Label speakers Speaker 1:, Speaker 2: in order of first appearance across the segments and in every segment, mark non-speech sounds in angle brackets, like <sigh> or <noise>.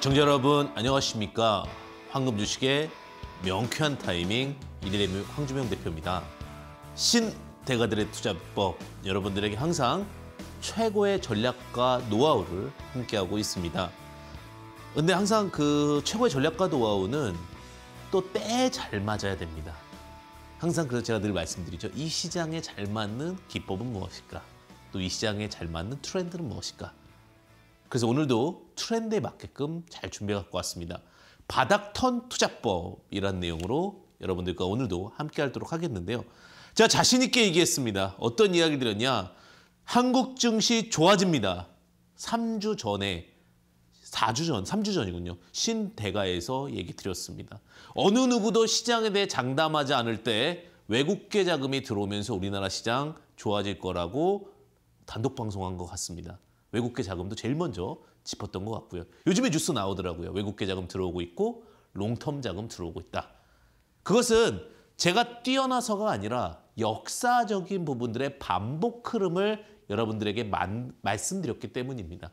Speaker 1: 시청자 여러분 안녕하십니까 황금 주식의 명쾌한 타이밍 이대의 황주명 대표입니다 신대가들의 투자법 여러분들에게 항상 최고의 전략과 노하우를 함께하고 있습니다 근데 항상 그 최고의 전략과 노하우는 또 때에 잘 맞아야 됩니다 항상 그래서 제가 늘 말씀드리죠 이 시장에 잘 맞는 기법은 무엇일까 또 이 시장에 잘 맞는 트렌드는 무엇일까 그래서 오늘도 트렌드에 맞게끔 잘 준비해 갖고 왔습니다. 바닥턴 투자법이란 내용으로 여러분들과 오늘도 함께 하도록 하겠는데요. 제가 자신 있게 얘기했습니다. 어떤 이야기 드렸냐. 한국 증시 좋아집니다. 3주 전에 4주 전, 3주 전이군요. 신대가에서 얘기 드렸습니다. 어느 누구도 시장에 대해 장담하지 않을 때 외국계 자금이 들어오면서 우리나라 시장 좋아질 거라고 단독 방송한 것 같습니다. 외국계 자금도 제일 먼저 짚었던 것 같고요. 요즘에 뉴스 나오더라고요. 외국계 자금 들어오고 있고 롱텀 자금 들어오고 있다. 그것은 제가 뛰어나서가 아니라 역사적인 부분들의 반복 흐름을 여러분들에게 만, 말씀드렸기 때문입니다.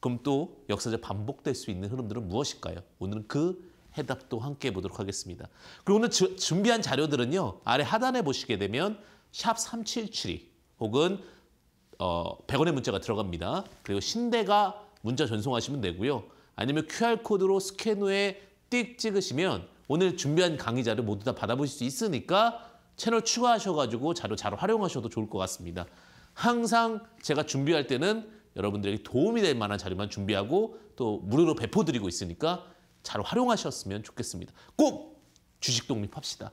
Speaker 1: 그럼 또 역사적 반복될 수 있는 흐름들은 무엇일까요? 오늘은 그 해답도 함께 보도록 하겠습니다. 그리고 오늘 주, 준비한 자료들은요. 아래 하단에 보시게 되면 샵 3772 혹은 어, 100원의 문자가 들어갑니다. 그리고 신대가 문자 전송하시면 되고요. 아니면 QR코드로 스캔 후에 띡 찍으시면 오늘 준비한 강의 자료 모두 다 받아보실 수 있으니까 채널 추가하셔가지고 자료 잘 활용하셔도 좋을 것 같습니다. 항상 제가 준비할 때는 여러분들에게 도움이 될 만한 자료만 준비하고 또 무료로 배포드리고 있으니까 잘 활용하셨으면 좋겠습니다. 꼭 주식 독립합시다.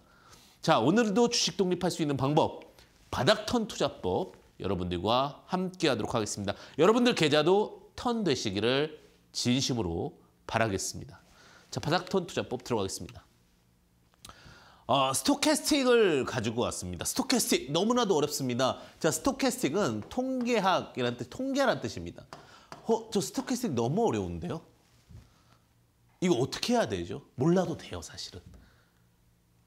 Speaker 1: 자 오늘도 주식 독립할 수 있는 방법 바닥턴 투자법 여러분들과 함께 하도록 하겠습니다. 여러분들 계좌도 턴 되시기를 진심으로 바라겠습니다. 자, 바닥턴 투자법 들어가겠습니다. 어, 스토캐스틱을 가지고 왔습니다. 스토캐스틱 너무나도 어렵습니다. 자, 스토캐스틱은 통계학이란 뜻, 통계란 뜻입니다. 어, 저 스토캐스틱 너무 어려운데요? 이거 어떻게 해야 되죠? 몰라도 돼요, 사실은.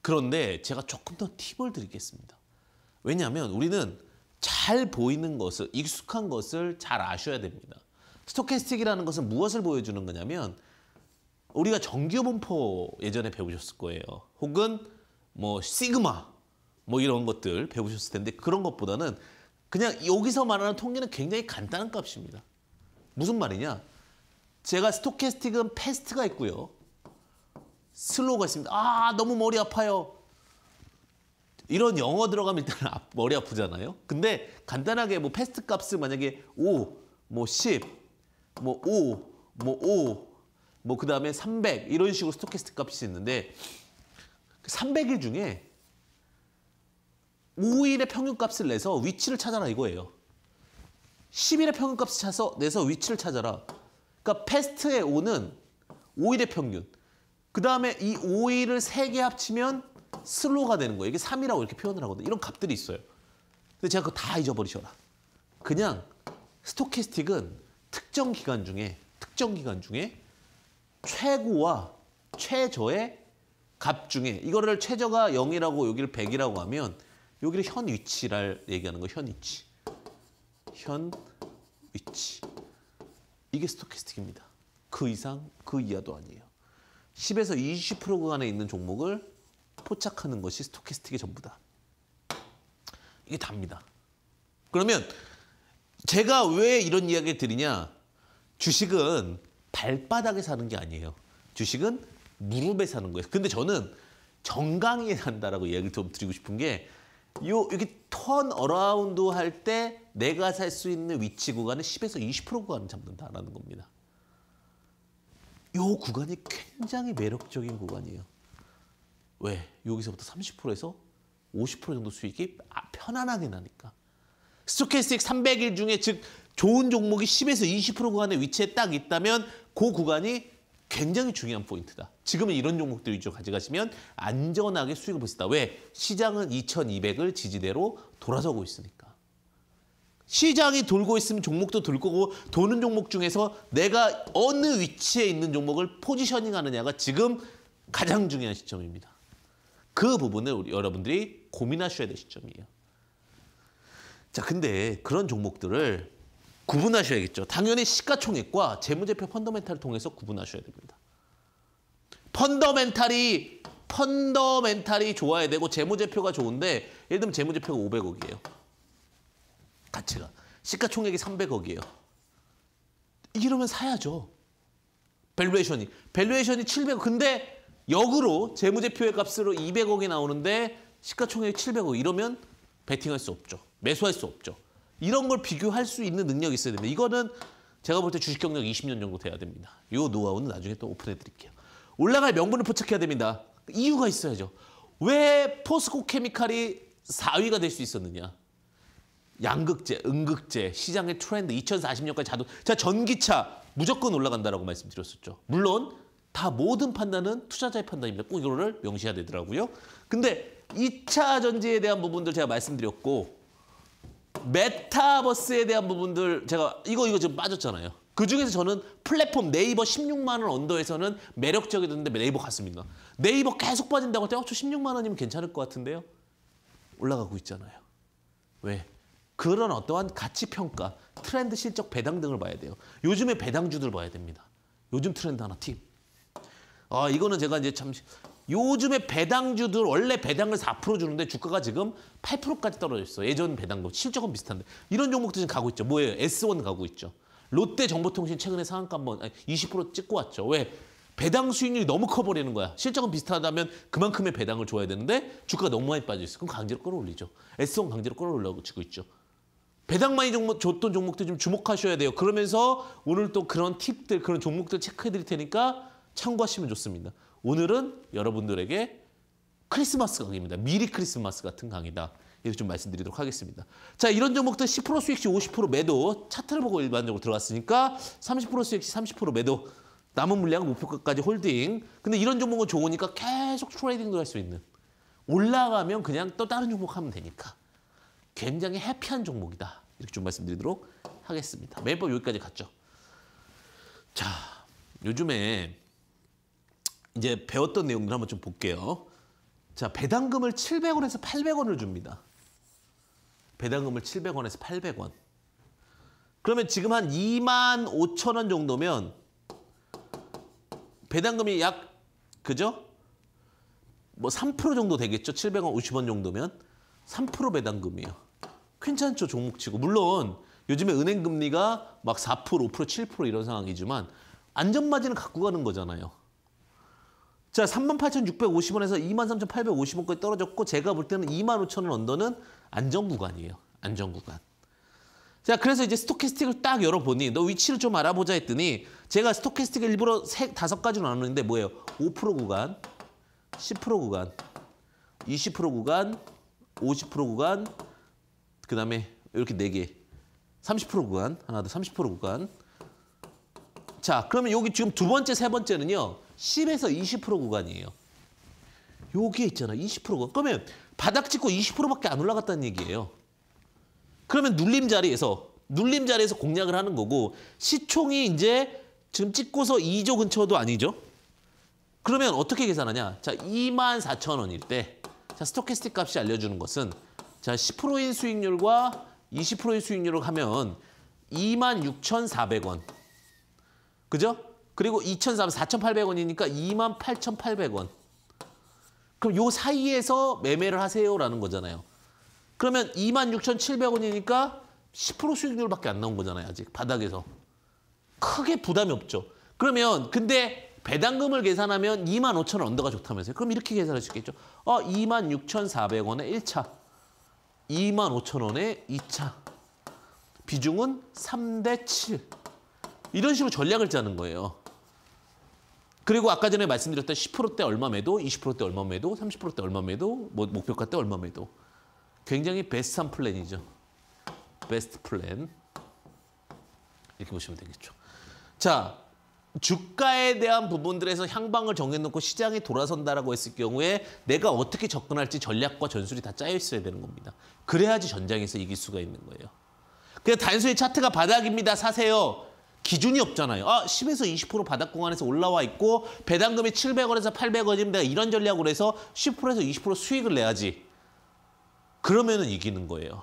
Speaker 1: 그런데 제가 조금 더 팁을 드리겠습니다. 왜냐하면 우리는 잘 보이는 것을 익숙한 것을 잘 아셔야 됩니다. 스토캐스틱이라는 것은 무엇을 보여주는 거냐면 우리가 정규분포 예전에 배우셨을 거예요. 혹은 뭐 시그마 뭐 이런 것들 배우셨을 텐데 그런 것보다는 그냥 여기서 말하는 통계는 굉장히 간단한 값입니다. 무슨 말이냐? 제가 스토캐스틱은 패스트가 있고요. 슬로우가 있습니다. 아 너무 머리 아파요. 이런 영어 들어가면 일단 머리 아프잖아요. 근데 간단하게 뭐 패스트 값을 만약에 5, 뭐 10, 뭐 5, 뭐 5, 뭐그 다음에 300 이런 식으로 스토캐스트 값이 있는데 300일 중에 5일의 평균값을 내서 위치를 찾아라 이거예요. 10일의 평균값을 찾아서 내서 위치를 찾아라. 그러니까 패스트의 5는 5일의 평균. 그 다음에 이 5일을 3개 합치면 슬로가 우 되는 거예요. 이게 3이라고 이렇게 표현을 하거든요. 이런 값들이 있어요. 근데 제가 그거 다 잊어버리셔라. 그냥 스토캐스틱은 특정 기간 중에 특정 기간 중에 최고와 최저의 값 중에 이거를 최저가 0이라고 여기를 100이라고 하면 여기를 현 위치를 얘기하는 거 현 위치. 현 위치. 이게 스토캐스틱입니다. 그 이상, 그 이하도 아니에요. 10에서 20%간에 있는 종목을 포착하는 것이 스토캐스틱의 전부다. 이게 답니다. 그러면 제가 왜 이런 이야기를 드리냐. 주식은 발바닥에 사는 게 아니에요. 주식은 무릎에 사는 거예요. 근데 저는 정강이에 산다라고 이야기를 좀 드리고 싶은 게 요, 이렇게 턴 어라운드 할 때 내가 살 수 있는 위치 구간은 10에서 20% 구간을 잡는다라는 겁니다. 요 구간이 굉장히 매력적인 구간이에요. 왜? 여기서부터 30%에서 50% 정도 수익이 아, 편안하게 나니까. 스토캐스틱 300일 중에 즉 좋은 종목이 10에서 20% 구간에 위치에 딱 있다면 그 구간이 굉장히 중요한 포인트다. 지금은 이런 종목들 위주로 가져가시면 안전하게 수익을 보수다 왜? 시장은 2200을 지지대로 돌아서고 있으니까. 시장이 돌고 있으면 종목도 돌 거고 도는 종목 중에서 내가 어느 위치에 있는 종목을 포지셔닝 하느냐가 지금 가장 중요한 시점입니다. 그 부분을 우리 여러분들이 고민하셔야 될 시점이에요. 자, 근데 그런 종목들을 구분하셔야겠죠. 당연히 시가총액과 재무제표 펀더멘탈을 통해서 구분하셔야 됩니다. 펀더멘탈이 펀더멘탈이 좋아야 되고 재무제표가 좋은데 예를 들면 재무제표가 500억이에요. 가치가. 시가총액이 300억이에요. 이러면 사야죠. 밸류에이션이. 밸류에이션이 700억. 근데 역으로 재무제표의 값으로 200억이 나오는데 시가총액 700억 이러면 베팅할 수 없죠. 매수할 수 없죠. 이런 걸 비교할 수 있는 능력이 있어야 됩니다. 이거는 제가 볼 때 주식 경력 20년 정도 돼야 됩니다. 이 노하우는 나중에 또 오픈해 드릴게요. 올라갈 명분을 포착해야 됩니다. 이유가 있어야죠. 왜 포스코 케미칼이 4위가 될 수 있었느냐. 양극재, 음극재, 시장의 트렌드 2040년까지 자동. 자 전기차 무조건 올라간다라고 말씀드렸었죠. 물론 다 모든 판단은 투자자의 판단입니다. 꼭 이거를 명시해야 되더라고요. 근데 2차 전지에 대한 부분들 제가 말씀드렸고 메타버스에 대한 부분들 제가 이거 이거 지금 빠졌잖아요. 그중에서 저는 플랫폼 네이버 16만 원 언더에서는 매력적이던데 네이버 갔습니다. 네이버 계속 빠진다고 할때 어, 저 16만 원이면 괜찮을 것 같은데요. 올라가고 있잖아요. 왜? 그런 어떠한 가치평가, 트렌드 실적 배당 등을 봐야 돼요. 요즘에 배당주들 봐야 됩니다. 요즘 트렌드 하나 팁. 아, 이거는 제가 이제 참 요즘에 배당주들 원래 배당을 4% 주는데 주가가 지금 8%까지 떨어져 있어. 예전 배당금 실적은 비슷한데 이런 종목들 지금 가고 있죠. 뭐예요? S1 가고 있죠. 롯데 정보통신 최근에 상한가 한번 20% 찍고 왔죠. 왜? 배당 수익률이 너무 커버리는 거야. 실적은 비슷하다면 그만큼의 배당을 줘야 되는데 주가가 너무 많이 빠져있어. 그럼 강제로 끌어올리죠. S1 강제로 끌어올려고 지고 있죠. 배당 많이 종목, 줬던 종목들 좀 주목하셔야 돼요. 그러면서 오늘 또 그런 팁들, 그런 종목들 체크해드릴 테니까 참고하시면 좋습니다. 오늘은 여러분들에게 크리스마스 강의입니다. 미리 크리스마스 같은 강의다. 이렇게 좀 말씀드리도록 하겠습니다. 자, 이런 종목들 10% 수익시 50% 매도 차트를 보고 일반적으로 들어갔으니까 30% 수익시 30% 매도 남은 물량 목표가까지 홀딩. 근데 이런 종목은 좋으니까 계속 트레이딩도 할 수 있는. 올라가면 그냥 또 다른 종목 하면 되니까. 굉장히 해피한 종목이다. 이렇게 좀 말씀드리도록 하겠습니다. 매법 여기까지 갔죠. 자, 요즘에 이제 배웠던 내용들 한번 좀 볼게요. 자, 배당금을 700원에서 800원을 줍니다. 배당금을 700원에서 800원. 그러면 지금 한 2만 5천 원 정도면 배당금이 약 그죠? 뭐 3% 정도 되겠죠? 700원, 50원 정도면 3% 배당금이에요. 괜찮죠? 종목치고. 물론 요즘에 은행 금리가 막 4%, 5%, 7% 이런 상황이지만 안전마진을 갖고 가는 거잖아요. 자, 38,650원에서 23,850원까지 떨어졌고 제가 볼 때는 25,000원 언더는 안정 구간이에요. 안정 구간. 자, 그래서 이제 스토캐스틱을 딱 열어보니 너 위치를 좀 알아보자 했더니 제가 스토캐스틱을 일부러 세, 다섯 가지로 나누는데 뭐예요? 5% 구간, 10% 구간, 20% 구간, 50% 구간, 그 다음에 이렇게 네 개. 30% 구간, 하나 더 30% 구간. 자, 그러면 여기 지금 두 번째, 세 번째는요. 10에서 20% 구간이에요. 여기에 있잖아. 20% 구간. 그러면 바닥 찍고 20%밖에 안 올라갔다는 얘기예요. 그러면 눌림 자리에서 눌림 자리에서 공략을 하는 거고 시총이 이제 지금 찍고서 2조 근처도 아니죠. 그러면 어떻게 계산하냐? 자, 2만 4천 원일 때 자, 스토캐스틱 값이 알려주는 것은 자, 10%인 수익률과 20%인 수익률을 하면 26,400원. 그죠? 그리고 2,300, 4,800원이니까 28,800원. 그럼 요 사이에서 매매를 하세요라는 거잖아요. 그러면 26,700원이니까 10% 수익률밖에 안 나온 거잖아요. 아직 바닥에서. 크게 부담이 없죠. 그러면 근데 배당금을 계산하면 25,000원 언더가 좋다면서요. 그럼 이렇게 계산할 수 있겠죠. 어, 26,400원에 1차, 25,000원에 2차, 비중은 3대 7. 이런 식으로 전략을 짜는 거예요. 그리고 아까 전에 말씀드렸던 10%대 얼마 매도, 20%대 얼마 매도, 30%대 얼마 매도, 뭐 목표가 때 얼마 매도. 굉장히 베스트한 플랜이죠. 베스트 플랜. 이렇게 보시면 되겠죠. 자, 주가에 대한 부분들에서 향방을 정해놓고 시장이 돌아선다라고 했을 경우에 내가 어떻게 접근할지 전략과 전술이 다 짜여 있어야 되는 겁니다. 그래야지 전장에서 이길 수가 있는 거예요. 그냥 단순히 차트가 바닥입니다. 사세요. 기준이 없잖아요. 아, 10에서 20% 바닥 공간에서 올라와 있고 배당금이 700원에서 800원이면 내가 이런 전략으로 해서 10%에서 20% 수익을 내야지. 그러면은 이기는 거예요.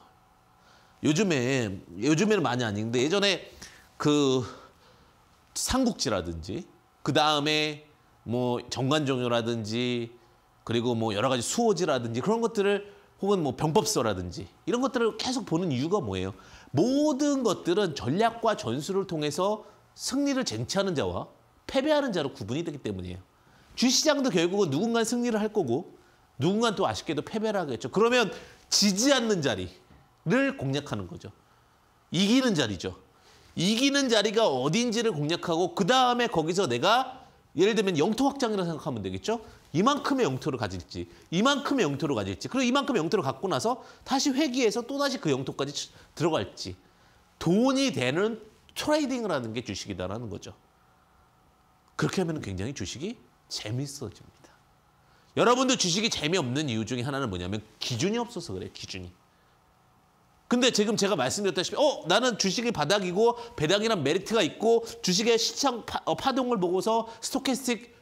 Speaker 1: 요즘에 요즘에는 많이 아닌데 예전에 그 삼국지라든지 그 다음에 뭐 정관종요라든지 그리고 뭐 여러 가지 수호지라든지 그런 것들을 혹은 뭐 병법서라든지 이런 것들을 계속 보는 이유가 뭐예요? 모든 것들은 전략과 전술을 통해서 승리를 쟁취하는 자와 패배하는 자로 구분이 되기 때문이에요. 주시장도 결국은 누군가 승리를 할 거고 누군가 또 아쉽게도 패배를 하겠죠. 그러면 지지 않는 자리를 공략하는 거죠. 이기는 자리죠. 이기는 자리가 어딘지를 공략하고 그 다음에 거기서 내가 예를 들면 영토 확장이라고 생각하면 되겠죠. 이만큼의 영토를 가질지 이만큼의 영토를 가질지 그리고 이만큼의 영토를 갖고 나서 다시 회귀해서 또다시 그 영토까지 들어갈지 돈이 되는 트레이딩을 하는 게 주식이다라는 거죠. 그렇게 하면 굉장히 주식이 재밌어집니다. 여러분들 주식이 재미없는 이유 중에 하나는 뭐냐면 기준이 없어서 그래요. 기준이. 근데 지금 제가 말씀드렸다시피 어 나는 주식이 바닥이고 배당이란 메리트가 있고 주식의 시장 파, 어, 파동을 보고서 스토캐스틱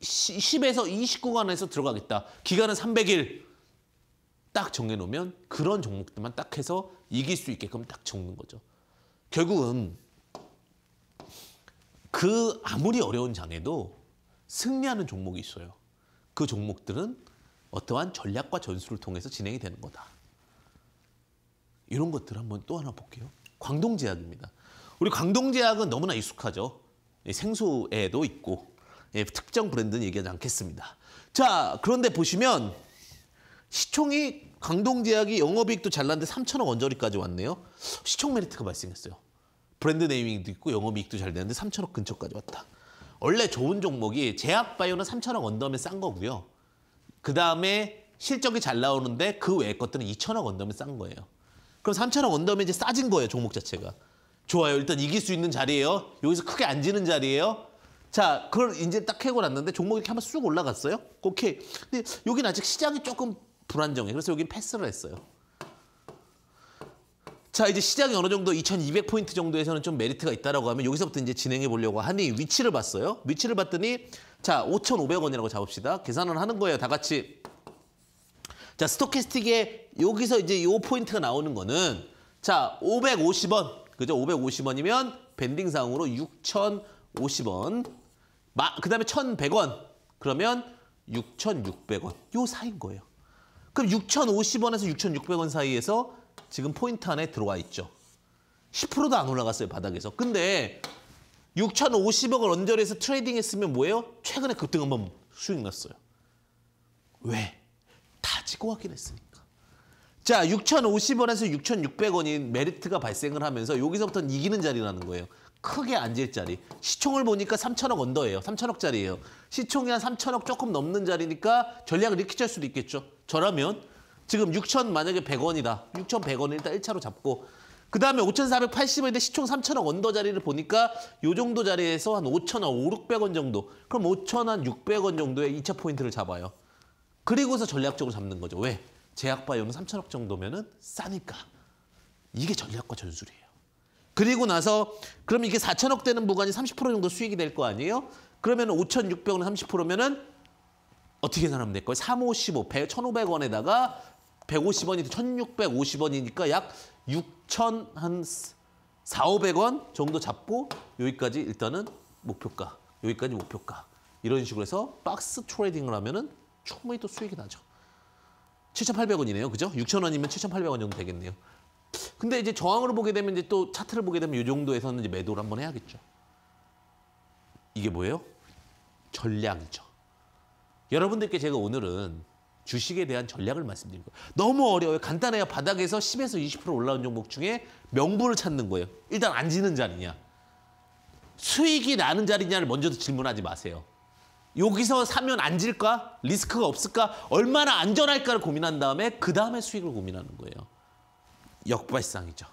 Speaker 1: 10에서 2 0구간에서 들어가겠다. 기간은 300일. 딱 정해놓으면 그런 종목들만 딱 해서 이길 수 있게끔 딱 적는 거죠. 결국은 그 아무리 어려운 장에도 승리하는 종목이 있어요. 그 종목들은 어떠한 전략과 전술을 통해서 진행이 되는 거다. 이런 것들 한번 또 하나 볼게요. 광동제약입니다. 우리 광동제약은 너무나 익숙하죠. 생수에도 있고 예, 특정 브랜드는 얘기하지 않겠습니다. 자, 그런데 보시면 시총이 강동제약이 영업이익도 잘 났는데 3천억 원저리까지 왔네요. 시총 메리트가 발생했어요. 브랜드 네이밍도 있고 영업이익도 잘 되는데 3천억 근처까지 왔다. 원래 좋은 종목이 제약바이오는 3천억 언더면 싼 거고요. 그다음에 실적이 잘 나오는데 그 외의 것들은 2천억 언더면 싼 거예요. 그럼 3천억 언더면 이제 싸진 거예요, 종목 자체가. 좋아요. 일단 이길 수 있는 자리예요. 여기서 크게 안 지는 자리예요. 자, 그걸 이제 딱해고 났는데 종목이 이렇게 한번 쑥 올라갔어요. 오케이. 근데 여긴 아직 시장이 조금 불안정해. 그래서 여긴 패스를 했어요. 자 이제 시장이 어느 정도 2200포인트 정도에서는 좀 메리트가 있다라고 하면 여기서부터 이제 진행해 보려고 하니 위치를 봤어요. 위치를 봤더니 자 5,500원이라고 잡읍시다. 계산을 하는 거예요. 다 같이. 자 스토캐스틱에 여기서 이제 요 포인트가 나오는 거는 자 550원 그죠? 550원이면 밴딩상으로 6,000 50원. 마, 그 다음에 1,100원. 그러면 6,600원. 요 사이인 거예요. 그럼 6,050원에서 6,600원 사이에서 지금 포인트 안에 들어와 있죠. 10%도 안 올라갔어요, 바닥에서. 근데 6,050억을 언저리에서 트레이딩 했으면 뭐예요? 최근에 급등 한번 수익 났어요. 왜? 다지고 하긴 했으니까. 자, 6,050원에서 6,600원인 메리트가 발생을 하면서 여기서부터는 이기는 자리라는 거예요. 크게 앉을 자리. 시총을 보니까 3천억 언더예요. 3천억짜리예요. 시총이 한 3천억 조금 넘는 자리니까 전략을 이렇게 짤 수도 있겠죠. 저라면 지금 6천 만약에 100원이다. 6,100원을 일단 1차로 잡고 그다음에 5,480원인데 시총 3천억 언더 자리를 보니까 요 정도 자리에서 한5천억 5,600원 정도. 그럼 5천원, 600원 정도의 2차 포인트를 잡아요. 그리고서 전략적으로 잡는 거죠. 왜? 제약바이오는 3천억 정도면 은 싸니까. 이게 전략과 전술이에요. 그리고 나서 그럼 이게 4천억 되는 보관이 30% 정도 수익이 될 거 아니에요? 그러면 5,600원 30%면은 어떻게 계산하면 될까요? 355, 100, 1,500원에다가 150원이 1,650원이니까 약 6천 한 4, 500원 정도 잡고 여기까지 일단은 목표가, 여기까지 목표가. 이런 식으로 해서 박스 트레이딩을 하면은 충분히 또 수익이 나죠. 7,800원이네요. 그죠? 6,000원이면 7,800원 정도 되겠네요. 근데 이제 저항으로 보게 되면 이제 또 차트를 보게 되면 이 정도에서는 이제 매도를 한번 해야겠죠. 이게 뭐예요? 전략이죠. 여러분들께 제가 오늘은 주식에 대한 전략을 말씀드린 거예요. 너무 어려워요. 간단해요. 바닥에서 10에서 20% 올라온 종목 중에 명분을 찾는 거예요. 일단 안 지는 자리냐. 수익이 나는 자리냐를 먼저 질문하지 마세요. 여기서 사면 안 질까? 리스크가 없을까? 얼마나 안전할까를 고민한 다음에 그 다음에 수익을 고민하는 거예요. 역발상이죠.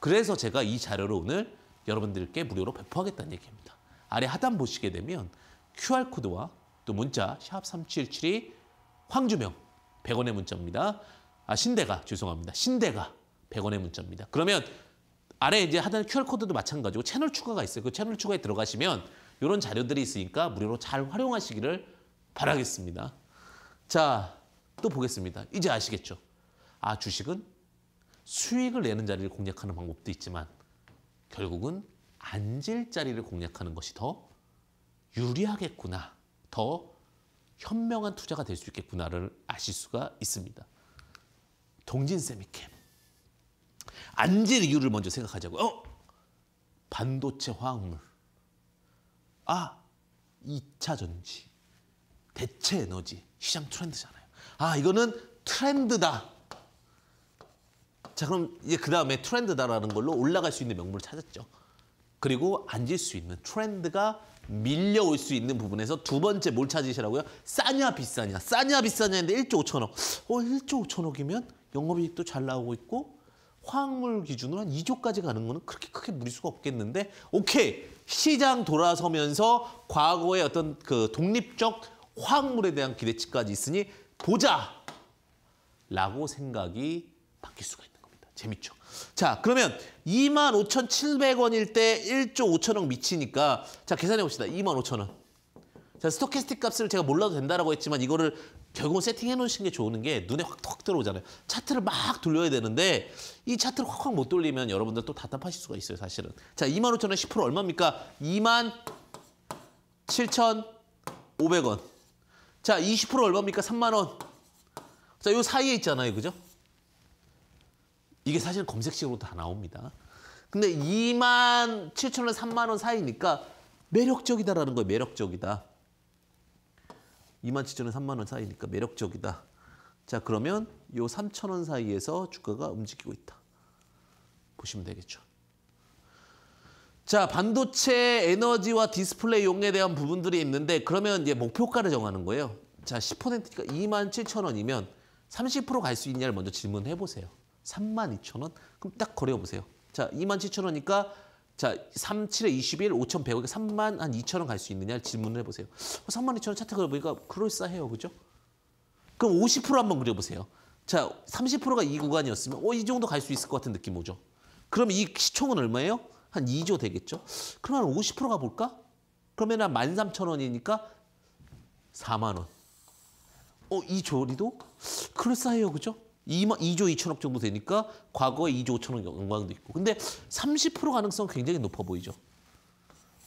Speaker 1: 그래서 제가 이 자료를 오늘 여러분들께 무료로 배포하겠다는 얘기입니다. 아래 하단 보시게 되면 QR코드와 또 문자 샵 3772 황주명 100원의 문자입니다. 아 신대가 죄송합니다. 신대가 100원의 문자입니다. 그러면 아래 이제 하단 QR코드도 마찬가지고 채널 추가가 있어요. 그 채널 추가에 들어가시면 이런 자료들이 있으니까 무료로 잘 활용하시기를 바라겠습니다. 자, 또 보겠습니다. 이제 아시겠죠? 아, 주식은 수익을 내는 자리를 공략하는 방법도 있지만 결국은 앉을 자리를 공략하는 것이 더 유리하겠구나. 더 현명한 투자가 될 수 있겠구나를 아실 수가 있습니다. 동진 세미캠. 앉을 이유를 먼저 생각하자고요. 어? 반도체 화학물. 아, 2차 전지. 대체 에너지. 시장 트렌드잖아요. 아, 이거는 트렌드다. 자 그럼 이제 그 다음에 트렌드다라는 걸로 올라갈 수 있는 명물을 찾았죠. 그리고 앉을 수 있는 트렌드가 밀려올 수 있는 부분에서 두 번째 뭘 찾으시라고요? 싸냐 비싸냐. 싸냐 비싸냐인데 1조 5천억. 어 1조 5천억이면 영업이익도 잘 나오고 있고 화학물 기준으로 한 2조까지 가는 거는 그렇게 크게 무리수가 없겠는데 오케이 시장 돌아서면서 과거의 어떤 그 독립적 화학물에 대한 기대치까지 있으니 보자 라고 생각이 바뀔 수가 있다. 재밌죠. 자, 그러면 25,700원일 때 1조 5천억 미치니까 자, 계산해 봅시다. 25,000원. 자, 스토캐스틱 값을 제가 몰라도 된다라고 했지만 이거를 결국은 세팅해 놓으신 게 좋은 게 눈에 확턱 들어오잖아요. 차트를 막 돌려야 되는데 이 차트를 확확 못 돌리면 여러분들 또 답답하실 수가 있어요, 사실은. 자, 25,000원 10% 얼마입니까? 2만 7,500원. 자, 20% 얼마입니까? 3만 원. 자, 요 사이에 있잖아요. 그죠? 이게 사실 검색식으로 다 나옵니다. 근데 2만 7천 원, 3만 원 사이니까 매력적이다라는 거예요. 매력적이다. 2만 7천 원, 3만 원 사이니까 매력적이다. 자 그러면 요 3천 원 사이에서 주가가 움직이고 있다. 보시면 되겠죠. 자 반도체 에너지와 디스플레이 용에 대한 부분들이 있는데 그러면 이제 목표가를 정하는 거예요. 자 10%니까 2만 7천 원이면 30%갈 수 있냐를 먼저 질문해 보세요. 32,000원? 그럼 딱거래 보세요. 자, 27,000원이니까 자, 37에 21, 5 1 0 0원 3만 한 2,000원 갈 수 있느냐 질문을 해 보세요. 3만 어, 2,000원 차트 그려 보니까 그럴싸해요. 그죠? 그럼 50% 한번 그려 보세요. 자, 30%가 이 구간이었으면 어, 이 정도 갈 수 있을 것 같은 느낌 오죠. 그럼 이 시총은 얼마예요? 한 2조 되겠죠? 그러면 한50% 가볼까? 그러면 한 13,000원이니까 4만 원. 어, 이 조리도? 그럴싸해요, 그죠? 2조 2천억 정도 되니까 과거에 2조 5천억 영광도 있고. 근데 30% 가능성 굉장히 높아 보이죠.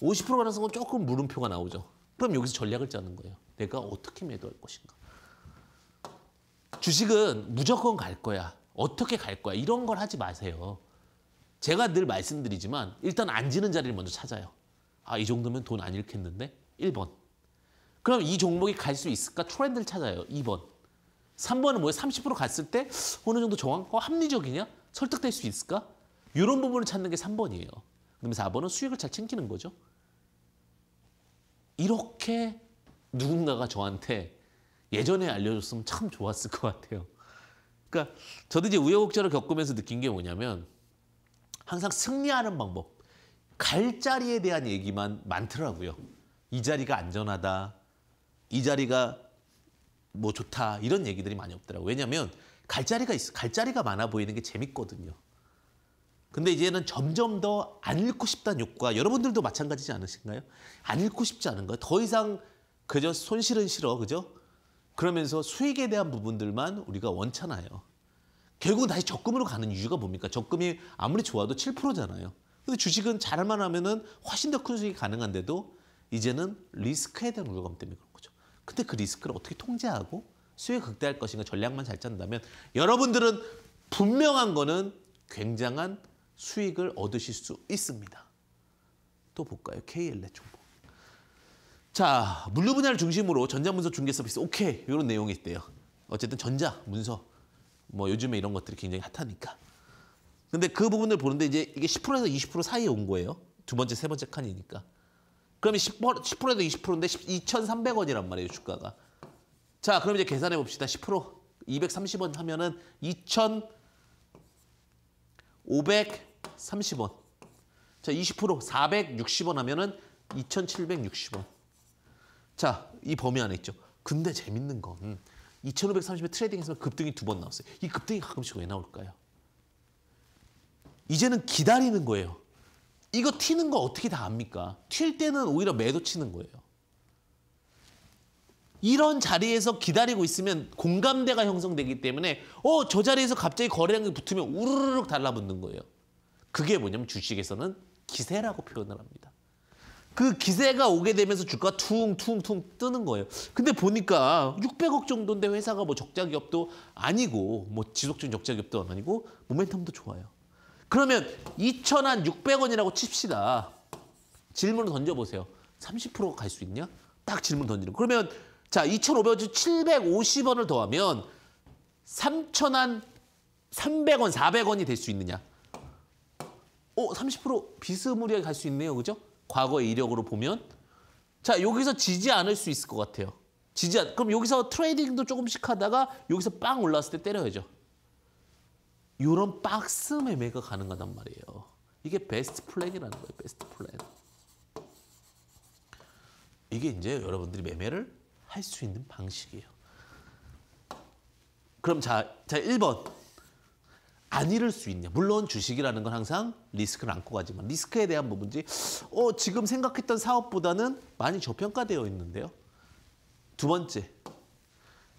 Speaker 1: 50% 가능성은 조금 물음표가 나오죠. 그럼 여기서 전략을 짜는 거예요. 내가 어떻게 매도할 것인가. 주식은 무조건 갈 거야. 어떻게 갈 거야. 이런 걸 하지 마세요. 제가 늘 말씀드리지만 일단 안 지는 자리를 먼저 찾아요. 아, 이 정도면 돈 안 잃겠는데? 1번. 그럼 이 종목이 갈 수 있을까? 트렌드를 찾아요. 2번. 3번은 뭐야? 삼십프 갔을 때 어느 정도 정확하고 합리적이냐? 설득될 수 있을까? 이런 부분을 찾는 게3번이에요 그럼 사번은 수익을 잘 챙기는 거죠. 이렇게 누군가가 저한테 예전에 알려줬으면 참 좋았을 것 같아요. 그러니까 저도 이제 우여곡절을 겪으면서 느낀 게 뭐냐면 항상 승리하는 방법, 갈 자리에 대한 얘기만 많더라고요. 이 자리가 안전하다, 이 자리가 뭐 좋다 이런 얘기들이 많이 없더라고요. 왜냐하면 갈 자리가 있어 갈 자리가 많아 보이는 게 재밌거든요. 근데 이제는 점점 더 안 읽고 싶다는 욕과 여러분들도 마찬가지지 않으신가요? 안 읽고 싶지 않은 거예요. 더 이상 그저 손실은 싫어 그죠? 그러면서 수익에 대한 부분들만 우리가 원찮아요. 결국은 다시 적금으로 가는 이유가 뭡니까? 적금이 아무리 좋아도 7%잖아요. 근데 주식은 잘만 하면은 훨씬 더 큰 수익이 가능한데도 이제는 리스크에 대한 우려감 때문에 근데 그 리스크를 어떻게 통제하고 수익에 극대할 것인가 전략만 잘 짠다면 여러분들은 분명한 거는 굉장한 수익을 얻으실 수 있습니다. 또 볼까요? KL의 정보. 자, 물류 분야를 중심으로 전자문서 중개 서비스 오케이 이런 내용이 있대요. 어쨌든 전자 문서 뭐 요즘에 이런 것들이 굉장히 핫하니까. 근데 그 부분을 보는데 이제 이게 10%에서 20% 사이에 온 거예요. 두 번째, 세 번째 칸이니까. 그러면 10%, 에도 20%인데 2,300원이란 말이에요, 주가가. 자, 그럼 이제 계산해 봅시다. 10%, 230원 하면은 2,530원. 자, 20%, 460원 하면은 2,760원. 자, 이 범위 안에 있죠. 근데 재밌는 건 2,530에 트레이딩에서 급등이 두 번 나왔어요. 이 급등이 가끔씩 왜 나올까요? 이제는 기다리는 거예요. 이거 튀는 거 어떻게 다 압니까? 튈 때는 오히려 매도 치는 거예요. 이런 자리에서 기다리고 있으면 공감대가 형성되기 때문에 어 저 자리에서 갑자기 거래량이 붙으면 우르르륵 달라붙는 거예요. 그게 뭐냐면 주식에서는 기세라고 표현을 합니다. 그 기세가 오게 되면서 주가 퉁퉁퉁 뜨는 거예요. 근데 보니까 600억 정도인데 회사가 뭐 적자 기업도 아니고 뭐 지속적인 적자 기업도 아니고 모멘텀도 좋아요. 그러면 2 0한 600원이라고 칩시다. 질문을 던져보세요. 30%갈 수 있냐? 딱 질문 던지는. 그러면 자 2,500원 750원을 더하면 3 0한 300원, 400원이 될 수 있느냐? 어, 30% 비스무리하게 갈 수 있네요. 그죠? 과거의 이력으로 보면. 자, 여기서 지지 않을 수 있을 것 같아요. 지지 않, 그럼 여기서 트레이딩도 조금씩 하다가 여기서 빵올랐을때 때려야죠. 이런 박스 매매가 가능하단 말이에요. 이게 베스트 플랜이라는 거예요. 베스트 플랜. 이게 이제 여러분들이 매매를 할 수 있는 방식이에요. 그럼 자, 자 1번. 안 잃을 수 있냐. 물론 주식이라는 건 항상 리스크를 안고 가지만 리스크에 대한 부분이 어, 지금 생각했던 사업보다는 많이 저평가되어 있는데요. 두 번째.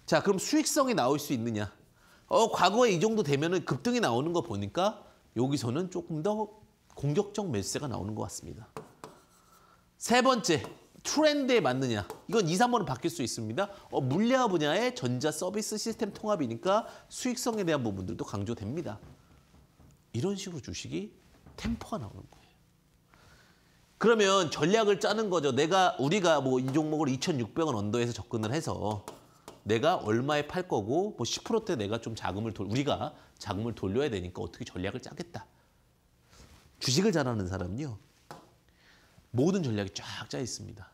Speaker 1: 자, 그럼 수익성이 나올 수 있느냐. 어, 과거에 이 정도 되면은 급등이 나오는 거 보니까 여기서는 조금 더 공격적 매수세가 나오는 것 같습니다. 세 번째, 트렌드에 맞느냐. 이건 2, 3번은 바뀔 수 있습니다. 어, 물리학 분야의 전자 서비스 시스템 통합이니까 수익성에 대한 부분들도 강조됩니다. 이런 식으로 주식이 템포가 나오는 거예요. 그러면 전략을 짜는 거죠. 내가 우리가 뭐 이 종목을 2,600원 언더에서 접근을 해서 내가 얼마에 팔 거고 뭐 10%대 내가 좀 자금을 돌 우리가 자금을 돌려야 되니까 어떻게 전략을 짜겠다. 주식을 잘하는 사람은요. 모든 전략이 쫙 짜 있습니다.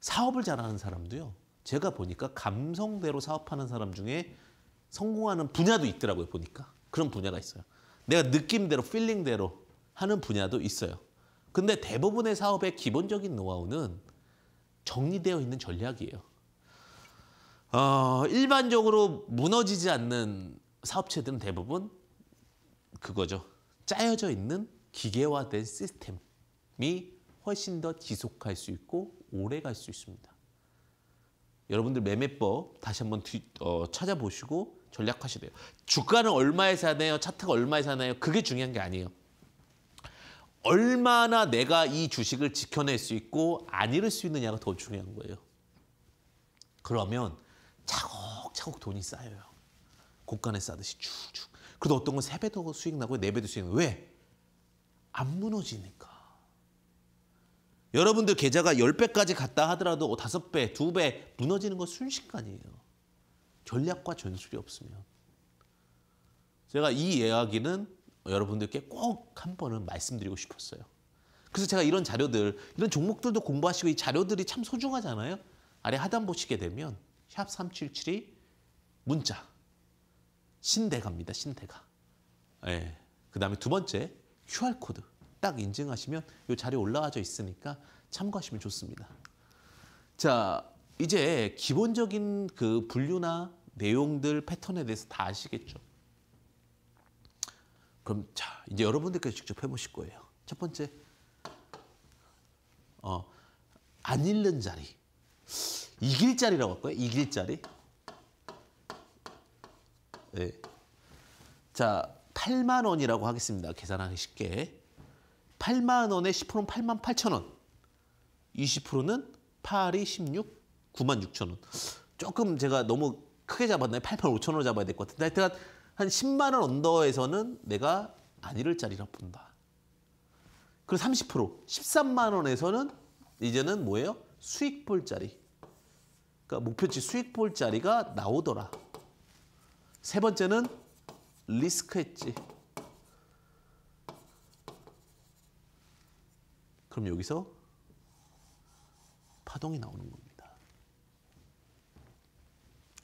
Speaker 1: 사업을 잘하는 사람도요. 제가 보니까 감성대로 사업하는 사람 중에 성공하는 분야도 있더라고요. 보니까. 그런 분야가 있어요. 내가 느낌대로 필링대로 하는 분야도 있어요. 근데 대부분의 사업의 기본적인 노하우는 정리되어 있는 전략이에요. 어, 일반적으로 무너지지 않는 사업체들은 대부분 그거죠. 짜여져 있는 기계화된 시스템이 훨씬 더 지속할 수 있고 오래 갈 수 있습니다. 여러분들 매매법 다시 한번 뒤, 어, 찾아보시고 전략하셔야 돼요. 주가는 얼마에 사나요? 차트가 얼마에 사나요? 그게 중요한 게 아니에요. 얼마나 내가 이 주식을 지켜낼 수 있고 안 잃을 수 있느냐가 더 중요한 거예요. 그러면 차곡차곡 돈이 쌓여요. 곡간에 쌓듯이 쭉쭉. 그래도 어떤 건 세 배 더 수익 나고 네배더 수익 나고 왜? 안 무너지니까. 여러분들 계좌가 10배까지 갔다 하더라도 5배, 어, 2배 무너지는 건 순식간이에요. 전략과 전술이 없으면. 제가 이 이야기는 여러분들께 꼭 한 번은 말씀드리고 싶었어요. 그래서 제가 이런 자료들, 이런 종목들도 공부하시고 이 자료들이 참 소중하잖아요. 아래 하단 보시게 되면 샵 377이 문자. 신대가입니다. 신대가. 예. 그 다음에 두 번째 QR코드. 딱 인증하시면 이 자료 올라와져 있으니까 참고하시면 좋습니다. 자, 이제 기본적인 그 분류나 내용들, 패턴에 대해서 다 아시겠죠? 그럼 자, 이제 여러분들께서 직접 해보실 거예요. 첫 번째, 어, 안 읽는 자리. 이길 자리라고 할까요? 이길 자리? 네. 자, 8만 원이라고 하겠습니다. 계산하기 쉽게. 8만 원에 10%는 8만 8천 원. 20%는 8이 16, 9만 6천 원. 조금 제가 너무 크게 잡았나요? 8만 5천 원 잡아야 될 것 같은데 하여튼 한 10만 원 언더에서는 내가 안 잃을 자리라 본다. 그리고 30%, 13만 원에서는 이제는 뭐예요? 수익 볼 자리. 그러니까 목표치 수익 볼 자리가 나오더라. 세 번째는 리스크 했지. 그럼 여기서 파동이 나오는 겁니다.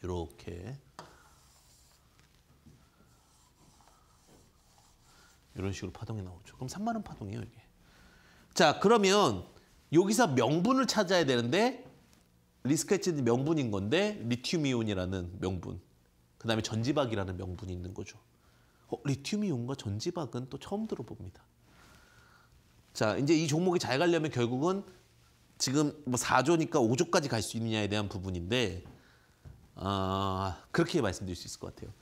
Speaker 1: 이렇게 이런 식으로 파동이 나오죠. 그럼 3만 원 파동이에요, 이게. 자, 그러면 여기서 명분을 찾아야 되는데 리스케헤는 명분인 건데 리튬이온이라는 명분, 그 다음에 전지박이라는 명분이 있는 거죠. 어, 리튬이온과 전지박은 또 처음 들어봅니다. 자, 이제 이 종목이 잘 가려면 결국은 지금 뭐 4조니까 5조까지 갈 수 있느냐에 대한 부분인데 아, 그렇게 말씀드릴 수 있을 것 같아요.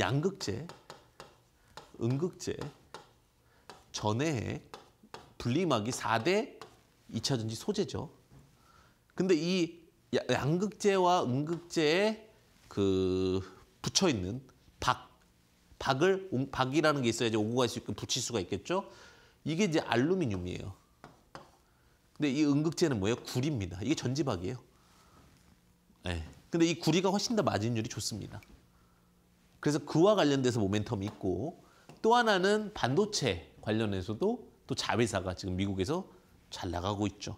Speaker 1: 양극재, 음극재, 전해액, 분리막이 4대 2차전지 소재죠. 근데 이 양극재와 음극재에 그 붙여 있는 박 박을 박이라는 게 있어야지 오고 갈 수 있고 붙일 수가 있겠죠. 이게 이제 알루미늄이에요. 근데 이 음극재는 뭐예요? 구리입니다. 이게 전지박이에요. 네. 근데 이 구리가 훨씬 더 마진율이 좋습니다. 그래서 그와 관련돼서 모멘텀이 있고 또 하나는 반도체 관련해서도 또 자회사가 지금 미국에서 잘 나가고 있죠.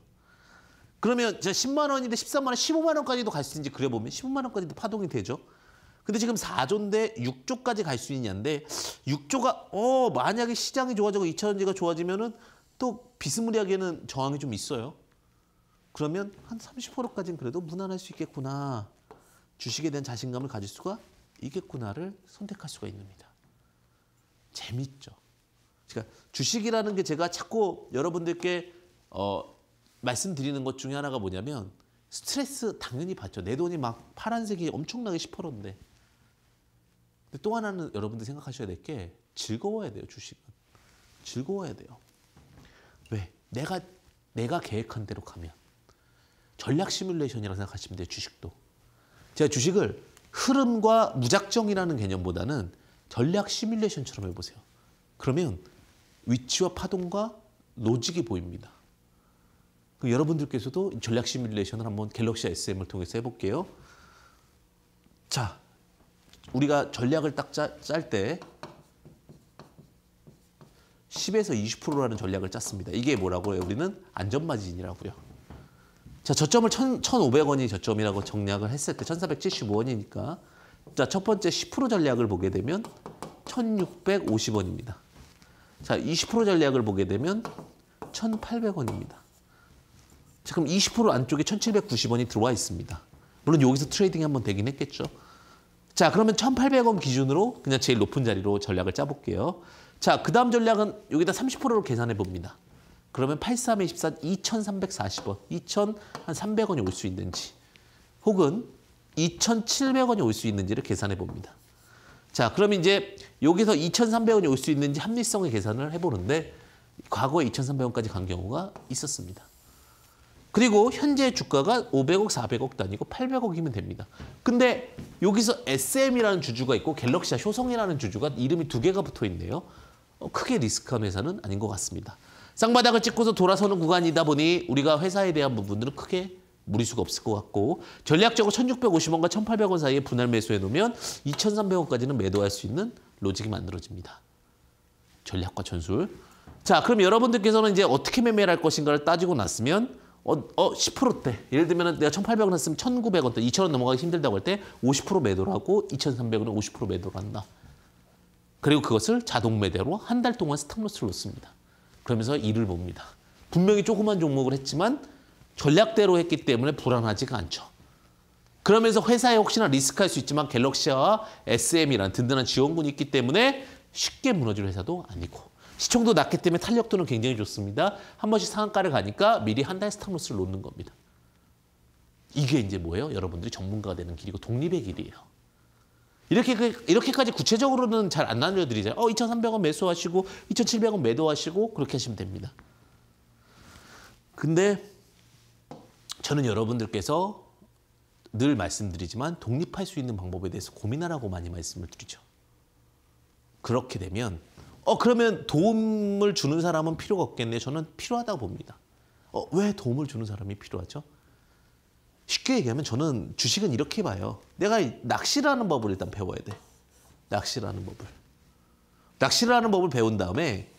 Speaker 1: 그러면 저 10만 원인데 13만 원, 15만 원까지도 갈 수 있는지 그려보면 15만 원까지도 파동이 되죠. 근데 지금 4조인데 6조까지 갈 수 있냐인데 6조가 어 만약에 시장이 좋아지고 2차전지가 좋아지면은 또 비스무리하게는 저항이 좀 있어요. 그러면 한 30%까지는 그래도 무난할 수 있겠구나. 주식에 대한 자신감을 가질 수가 있겠구나를 선택할 수가 있습니다. 재밌죠. 그러니까 주식이라는 게 제가 자꾸 여러분들께 어, 말씀드리는 것 중에 하나가 뭐냐면 스트레스 당연히 받죠. 내 돈이 막 파란색이 엄청나게 시퍼런데. 근데 또 하나는 여러분들 생각하셔야 될 게 즐거워야 돼요. 주식은. 즐거워야 돼요. 왜? 내가 내가 계획한 대로 가면 전략 시뮬레이션이라고 생각하시면 돼요. 주식도. 제가 주식을 흐름과 무작정이라는 개념보다는 전략 시뮬레이션처럼 해보세요. 그러면 위치와 파동과 로직이 보입니다. 그 여러분들께서도 전략 시뮬레이션을 한번 갤럭시 SM을 통해서 해볼게요. 자, 우리가 전략을 딱 짤 때 10에서 20%라는 전략을 짰습니다. 이게 뭐라고요? 해 우리는 안전마진이라고요. 자, 저점을 1 5원이 0 0 저점이라고 정략을 했을 때 1475원이니까 자, 첫 번째 10% 전략을 보게 되면 1650원입니다. 자, 20% 전략을 보게 되면 1800원입니다. 지금 20% 안쪽에 1,790원이 들어와 있습니다. 물론 여기서 트레이딩이 한번 되긴 했겠죠. 자, 그러면 1,800원 기준으로 그냥 제일 높은 자리로 전략을 짜볼게요. 자, 그 다음 전략은 여기다 30%로 계산해 봅니다. 그러면 83에 14, 2,340원, 2,300원이 올 수 있는지 혹은 2,700원이 올 수 있는지를 계산해 봅니다. 자, 그럼 이제 여기서 2,300원이 올 수 있는지 합리성의 계산을 해보는데 과거에 2,300원까지 간 경우가 있었습니다. 그리고 현재 주가가 500억, 400억 단위고 800억이면 됩니다. 근데 여기서 SM이라는 주주가 있고 갤럭시와 효성이라는 주주가 이름이 두 개가 붙어 있네요. 어, 크게 리스크한 회사는 아닌 것 같습니다. 쌍바닥을 찍고서 돌아서는 구간이다 보니 우리가 회사에 대한 부분들은 크게 무리수가 없을 것 같고 전략적으로 1650원과 1800원 사이에 분할 매수해 놓으면 2300원까지는 매도할 수 있는 로직이 만들어집니다. 전략과 전술. 자, 그럼 여러분들께서는 이제 어떻게 매매를 할 것인가를 따지고 났으면 어, 어 10%대. 예를 들면 내가 1,800원 했으면 1,900원, 2,000원 넘어가기 힘들다고 할 때 50% 매도를 하고 2 3 0 0원에50% 매도를 한다. 그리고 그것을 자동 매대로 한 달 동안 스탑로스를 놓습니다. 그러면서 일을 봅니다. 분명히 조그만 종목을 했지만 전략대로 했기 때문에 불안하지가 않죠. 그러면서 회사에 혹시나 리스크할 수 있지만 갤럭시와 SM이라는 든든한 지원군이 있기 때문에 쉽게 무너질 회사도 아니고 시청도 낮기 때문에 탄력도는 굉장히 좋습니다. 한 번씩 상한가를 가니까 미리 한 달 스탑로스를 놓는 겁니다. 이게 이제 뭐예요? 여러분들이 전문가가 되는 길이고 독립의 길이에요. 이렇게, 그, 이렇게까지 구체적으로는 잘 안 나눠드리잖아요. 어, 2,300원 매수하시고 2,700원 매도하시고 그렇게 하시면 됩니다. 근데 저는 여러분들께서 늘 말씀드리지만 독립할 수 있는 방법에 대해서 고민하라고 많이 말씀을 드리죠. 그렇게 되면 어 그러면 도움을 주는 사람은 필요가 없겠네. 저는 필요하다고 봅니다. 어, 왜 도움을 주는 사람이 필요하죠? 쉽게 얘기하면 저는 주식은 이렇게 봐요. 내가 낚시라는 법을 일단 배워야 돼. 낚시라는 법을. 낚시라는 법을 배운 다음에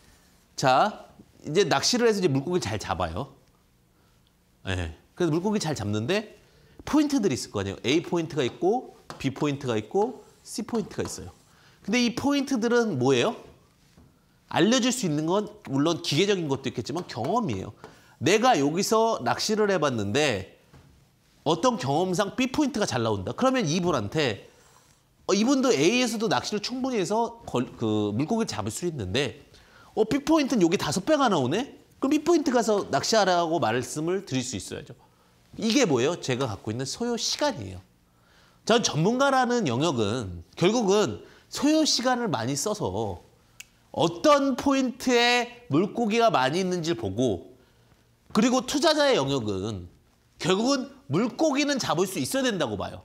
Speaker 1: 자 이제 낚시를 해서 이제 물고기를 잘 잡아요. 예. 네. 그래서 물고기 잘 잡는데 포인트들이 있을 거 아니에요. A 포인트가 있고 B 포인트가 있고 C 포인트가 있어요. 근데 이 포인트들은 뭐예요? 알려줄 수 있는 건 물론 기계적인 것도 있겠지만 경험이에요. 내가 여기서 낚시를 해봤는데 어떤 경험상 B 포인트가 잘 나온다. 그러면 이분한테 어, 이분도 A에서도 낚시를 충분히 해서 걸, 그 물고기를 잡을 수 있는데 어, B 포인트는 여기 다섯 배가 나오네. 그럼 B 포인트 가서 낚시하라고 말씀을 드릴 수 있어야죠. 이게 뭐예요? 제가 갖고 있는 소요 시간이에요. 전 전문가라는 영역은 결국은 소요 시간을 많이 써서 어떤 포인트에 물고기가 많이 있는지 보고 그리고 투자자의 영역은 결국은 물고기는 잡을 수 있어야 된다고 봐요.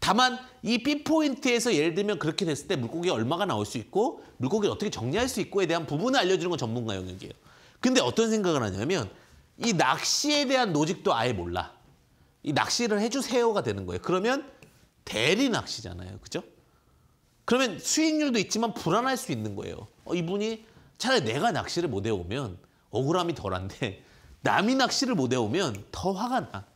Speaker 1: 다만 이 B포인트에서 예를 들면 그렇게 됐을 때 물고기가 얼마가 나올 수 있고 물고기를 어떻게 정리할 수 있고에 대한 부분을 알려주는 건 전문가 영역이에요. 근데 어떤 생각을 하냐면 이 낚시에 대한 노직도 아예 몰라. 이 낚시를 해주세요가 되는 거예요. 그러면 대리 낚시잖아요. 그죠? 그러면 수익률도 있지만 불안할 수 있는 거예요. 어, 이분이 차라리 내가 낚시를 못 해오면 억울함이 덜한데 <laughs> 남이 낚시를 못 해오면 더 화가 나.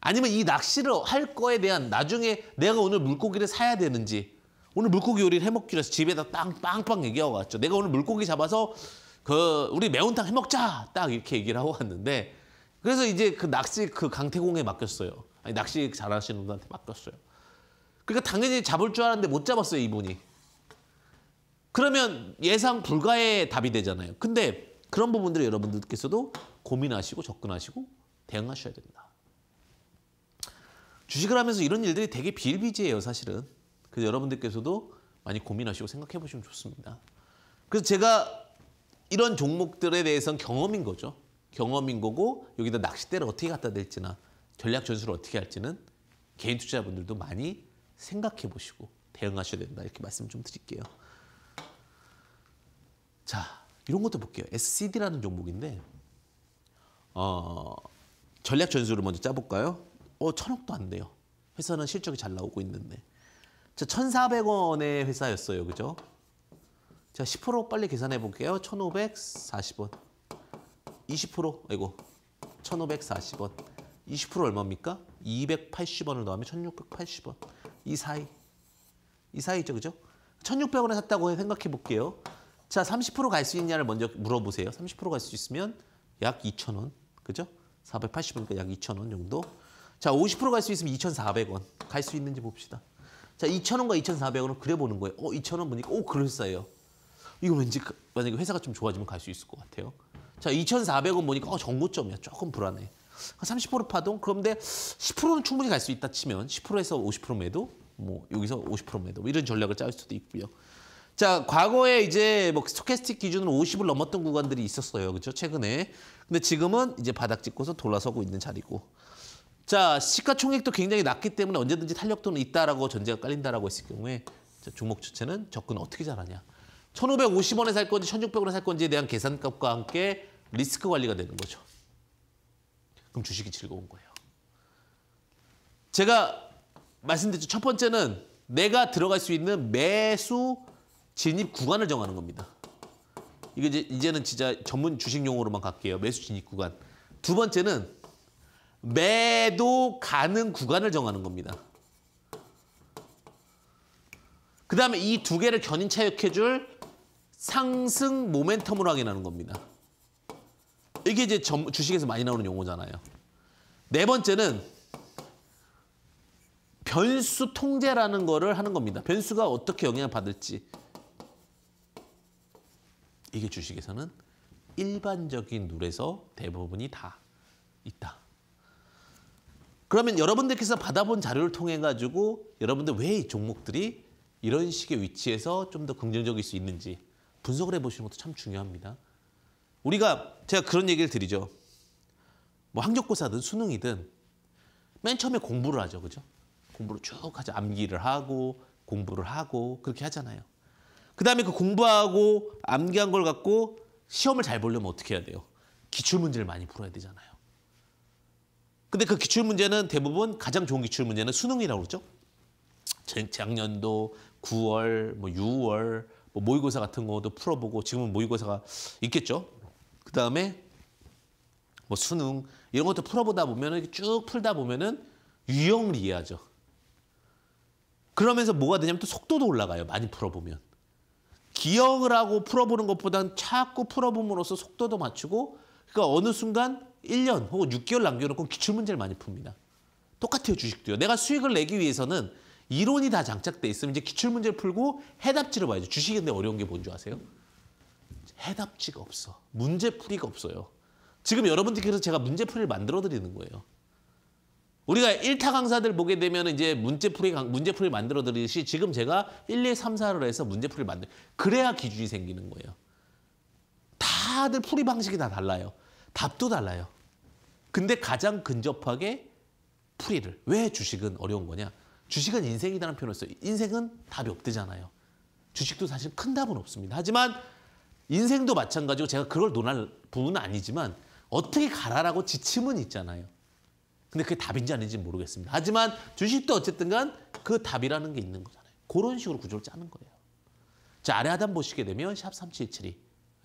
Speaker 1: 아니면 이 낚시를 할 거에 대한 나중에 내가 오늘 물고기를 사야 되는지 오늘 물고기 요리를 해먹기로 해서 집에다 땅 빵빵 얘기하고 갔죠 내가 오늘 물고기 잡아서 그 우리 매운탕 해먹자 딱 이렇게 얘기를 하고 갔는데 그래서 이제 그 낚시 그 강태공에 맡겼어요. 아니, 낚시 잘하시는 분한테 맡겼어요. 그러니까 당연히 잡을 줄 알았는데 못 잡았어요, 이분이. 그러면 예상 불가의 답이 되잖아요. 근데 그런 부분들을 여러분들께서도 고민하시고 접근하시고 대응하셔야 됩니다 주식을 하면서 이런 일들이 되게 비일비재해요, 사실은. 그래서 여러분들께서도 많이 고민하시고 생각해 보시면 좋습니다. 그래서 제가 이런 종목들에 대해서는 경험인 거죠. 경험인 거고 여기다 낚싯대를 어떻게 갖다 댈지나 전략 전술을 어떻게 할지는 개인 투자자분들도 많이 생각해 보시고 대응하셔야 된다 이렇게 말씀 좀 드릴게요. 자 이런 것도 볼게요. SCD라는 종목인데 어, 전략 전술을 먼저 짜볼까요? 어 천억도 안 돼요. 회사는 실적이 잘 나오고 있는데 자 1,400원의 회사였어요, 그죠? 자10% 빨리 계산해 볼게요. 1,540원 20% 아이고 1,540원 20% 얼마입니까? 280원을 더하면 1,680원 이 사이. 이 사이죠, 그죠? 1,600원에 샀다고 생각해 볼게요. 자, 30%갈 수 있냐를 먼저 물어보세요. 30%갈 수 있으면 약 2,000원, 그죠? 480원이니까 약 2,000원 정도. 자, 50%갈 수 있으면 2,400원. 갈 수 있는지 봅시다. 자, 2,000원과 2,400원을 그려보는 거예요. 어, 2,000원 보니까, 오, 그럴싸해요. 이거 왠지 그, 만약에 회사가 좀 좋아지면 갈 수 있을 것 같아요. 자, 2,400원 보니까, 어, 정고점이야. 조금 불안해. 30% 파동? 그런데 10%는 충분히 갈 수 있다 치면 10%에서 50% 매도 뭐 여기서 50%입니다. 뭐 이런 전략을 짤 수도 있고요. 자, 과거에 이제 뭐 스토캐스틱 기준으로 50을 넘었던 구간들이 있었어요. 그렇죠? 최근에. 근데 지금은 이제 바닥 찍고서 돌아서고 있는 자리고. 자, 시가총액도 굉장히 낮기 때문에 언제든지 탄력도는 있다라고 전제가 깔린다라고 했을 경우에 자, 종목 주체는 접근 어떻게 잘하냐. 1,550원에 살 건지 1,600원에 살 건지에 대한 계산값과 함께 리스크 관리가 되는 거죠. 그럼 주식이 즐거운 거예요. 제가 말씀드렸죠. 첫 번째는 내가 들어갈 수 있는 매수 진입 구간을 정하는 겁니다. 이게 이제 이제는 진짜 전문 주식 용어로만 갈게요. 매수 진입 구간. 두 번째는 매도 가는 구간을 정하는 겁니다. 그 다음에 이 두 개를 견인 차역해줄 상승 모멘텀으로 확인하는 겁니다. 이게 이제 주식에서 많이 나오는 용어잖아요. 네 번째는 변수 통제라는 거를 하는 겁니다. 변수가 어떻게 영향을 받을지. 이게 주식에서는 일반적인 룰에서 대부분이 다 있다. 그러면 여러분들께서 받아본 자료를 통해 가지고 여러분들 왜 이 종목들이 이런 식의 위치에서 좀 더 긍정적일 수 있는지 분석을 해보시는 것도 참 중요합니다. 우리가 제가 그런 얘기를 드리죠. 뭐 학력고사든 수능이든 맨 처음에 공부를 하죠. 그죠? 공부를 쭉 하죠. 암기를 하고 공부를 하고 그렇게 하잖아요. 그다음에 그 공부하고 암기한 걸 갖고 시험을 잘 보려면 어떻게 해야 돼요? 기출 문제를 많이 풀어야 되잖아요. 근데 그 기출 문제는 대부분 가장 좋은 기출 문제는 수능이라고 그러죠. 작년도 9월, 뭐 6월, 뭐 모의고사 같은 것도 풀어보고 지금은 모의고사가 있겠죠. 그 다음에 뭐 수능 이런 것도 풀어보다 보면쭉 풀다 보면은 유형을 이해하죠. 그러면서 뭐가 되냐면 또 속도도 올라가요. 많이 풀어보면. 기억을 하고 풀어보는 것보단 자꾸 풀어봄으로써 속도도 맞추고 그러니까 어느 순간 1년 혹은 6개월 남겨놓고 기출문제를 많이 풉니다. 똑같아요. 주식도요. 내가 수익을 내기 위해서는 이론이 다 장착돼 있으면 이제 기출문제를 풀고 해답지를 봐야죠. 주식인데 어려운 게뭔지 아세요? 해답지가 없어. 문제풀이가 없어요. 지금 여러분들께서 제가 문제풀이를 만들어 드리는 거예요. 우리가 일타 강사들 보게 되면 이제 문제풀이 문제풀이 만들어 드리듯이 지금 제가 일, 이, 삼, 사를 해서 문제풀이를 만들 그래야 기준이 생기는 거예요. 다들 풀이 방식이 다 달라요. 답도 달라요. 근데 가장 근접하게 풀이를 왜 주식은 어려운 거냐? 주식은 인생이라는 표현을 써요. 인생은 답이 없대잖아요. 주식도 사실 큰 답은 없습니다. 하지만 인생도 마찬가지고 제가 그걸 논할 부분은 아니지만 어떻게 가라라고 지침은 있잖아요. 근데 그게 답인지 아닌지 모르겠습니다. 하지만 주식도 어쨌든 간 그 답이라는 게 있는 거잖아요. 그런 식으로 구조를 짜는 거예요. 자, 아래 하단 보시게 되면 샵3 7 7 7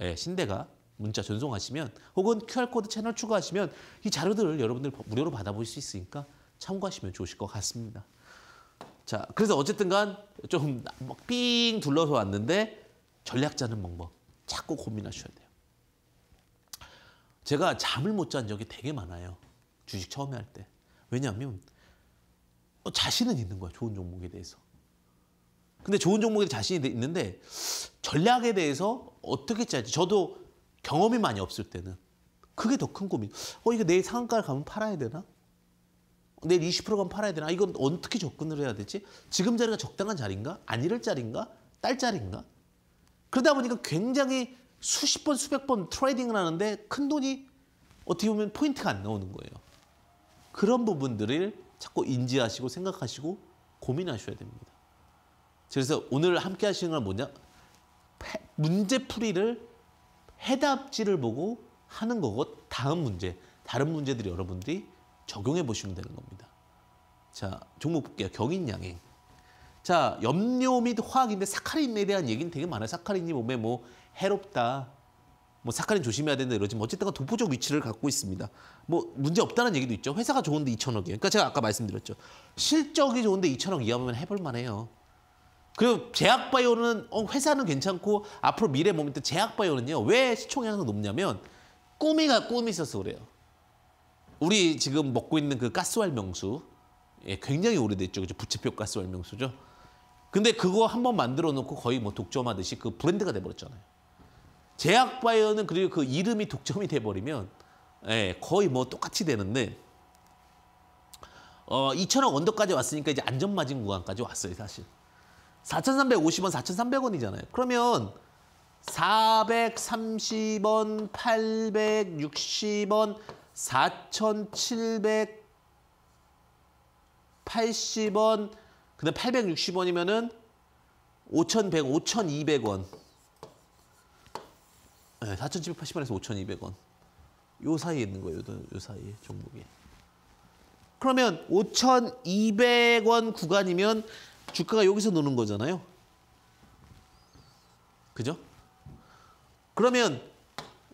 Speaker 1: 예, 신대가 문자 전송하시면 혹은 QR코드 채널 추가하시면 이 자료들을 여러분들 무료로 받아볼 수 있으니까 참고하시면 좋으실 것 같습니다. 자, 그래서 어쨌든 간좀막삥 둘러서 왔는데 전략 짜는 방법 자꾸 고민하셔야 돼요. 제가 잠을 못 잔 적이 되게 많아요. 주식 처음에 할 때. 왜냐하면 뭐 자신은 있는 거야. 좋은 종목에 대해서. 근데 좋은 종목에 자신이 있는데 전략에 대해서 어떻게 짜지? 저도 경험이 많이 없을 때는 그게 더 큰 고민. 어 이거 내일 상한가를 가면 팔아야 되나? 내일 20% 가면 팔아야 되나? 이건 어떻게 접근을 해야 되지? 지금 자리가 적당한 자리인가? 안 이럴 자리인가? 딸 자리인가? 그러다 보니까 굉장히 수십 번 수백 번 트레이딩을 하는데 큰 돈이 어떻게 보면 포인트가 안 나오는 거예요. 그런 부분들을 자꾸 인지하시고 생각하시고 고민하셔야 됩니다. 그래서 오늘 함께 하시는 건 뭐냐? 문제풀이를 해답지를 보고 하는 거고 다음 문제, 다른 문제들이 여러분들이 적용해 보시면 되는 겁니다. 자, 종목 볼게요. 경인양행. 자, 염료 및 화학인데 사카린에 대한 얘기는 되게 많아요. 사카린이 몸에 뭐 해롭다, 뭐 사카린 조심해야 된다 이러지만 뭐 어쨌든 독보적 위치를 갖고 있습니다. 뭐 문제 없다는 얘기도 있죠. 회사가 좋은데 2천억이에요. 그러니까 제가 아까 말씀드렸죠. 실적이 좋은데 2천억 이하면 해볼 만해요. 그리고 제약바이오는 어, 회사는 괜찮고 앞으로 미래 모멘트 제약바이오는요. 왜 시총이 상 높냐면 꿈이가 꿈이 있어서 그래요. 우리 지금 먹고 있는 그가스활 명수 예, 굉장히 오래됐죠. 그죠? 부채표 가스활 명수죠. 근데 그거 한번 만들어 놓고 거의 뭐 독점하듯이 그 브랜드가 돼버렸잖아요. 제약바이오는 그리고 그 이름이 독점이 돼버리면 예, 거의 뭐 똑같이 되는데 어, 2천억 언더까지 왔으니까 이제 안전마진 구간까지 왔어요 사실. 4,350원, 4,300원이잖아요. 그러면 430원, 860원, 4,780원, 근데 860원이면은 5,100, 5,200원. 네, 4,780원에서 5,200원. 요 사이에 있는 거예요. 요, 요 사이에 종목이. 그러면 5,200원 구간이면 주가가 여기서 노는 거잖아요. 그죠? 그러면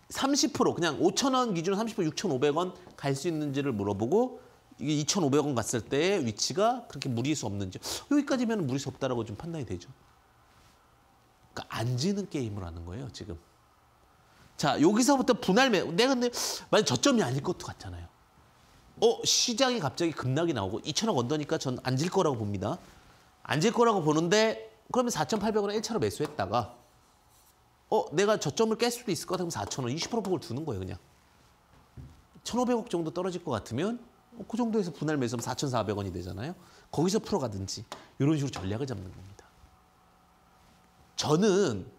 Speaker 1: 30% 그냥 5,000원 기준30% 6,500원 갈 수 있는지를 물어보고 이게 2,500원 갔을 때 위치가 그렇게 무리수 없는지 여기까지면 무리수 없다라고 좀 판단이 되죠. 그러니까 안 지는 게임을 하는 거예요, 지금. 자, 여기서부터 분할 매 내가 근데 만약 저점이 아닐 것도 같잖아요. 어, 시장이 갑자기 급락이 나오고 2천억 언더니까 전 앉을 거라고 봅니다. 앉을 거라고 보는데 그러면 4,800원에 1차로 매수했다가 어, 내가 저점을 깰 수도 있을 것 같으면 4,000원, 20% 폭을 두는 거예요, 그냥. 1,500억 정도 떨어질 것 같으면 어, 그 정도에서 분할 매수하면 4,400원이 되잖아요. 거기서 풀어가든지 이런 식으로 전략을 잡는 겁니다. 저는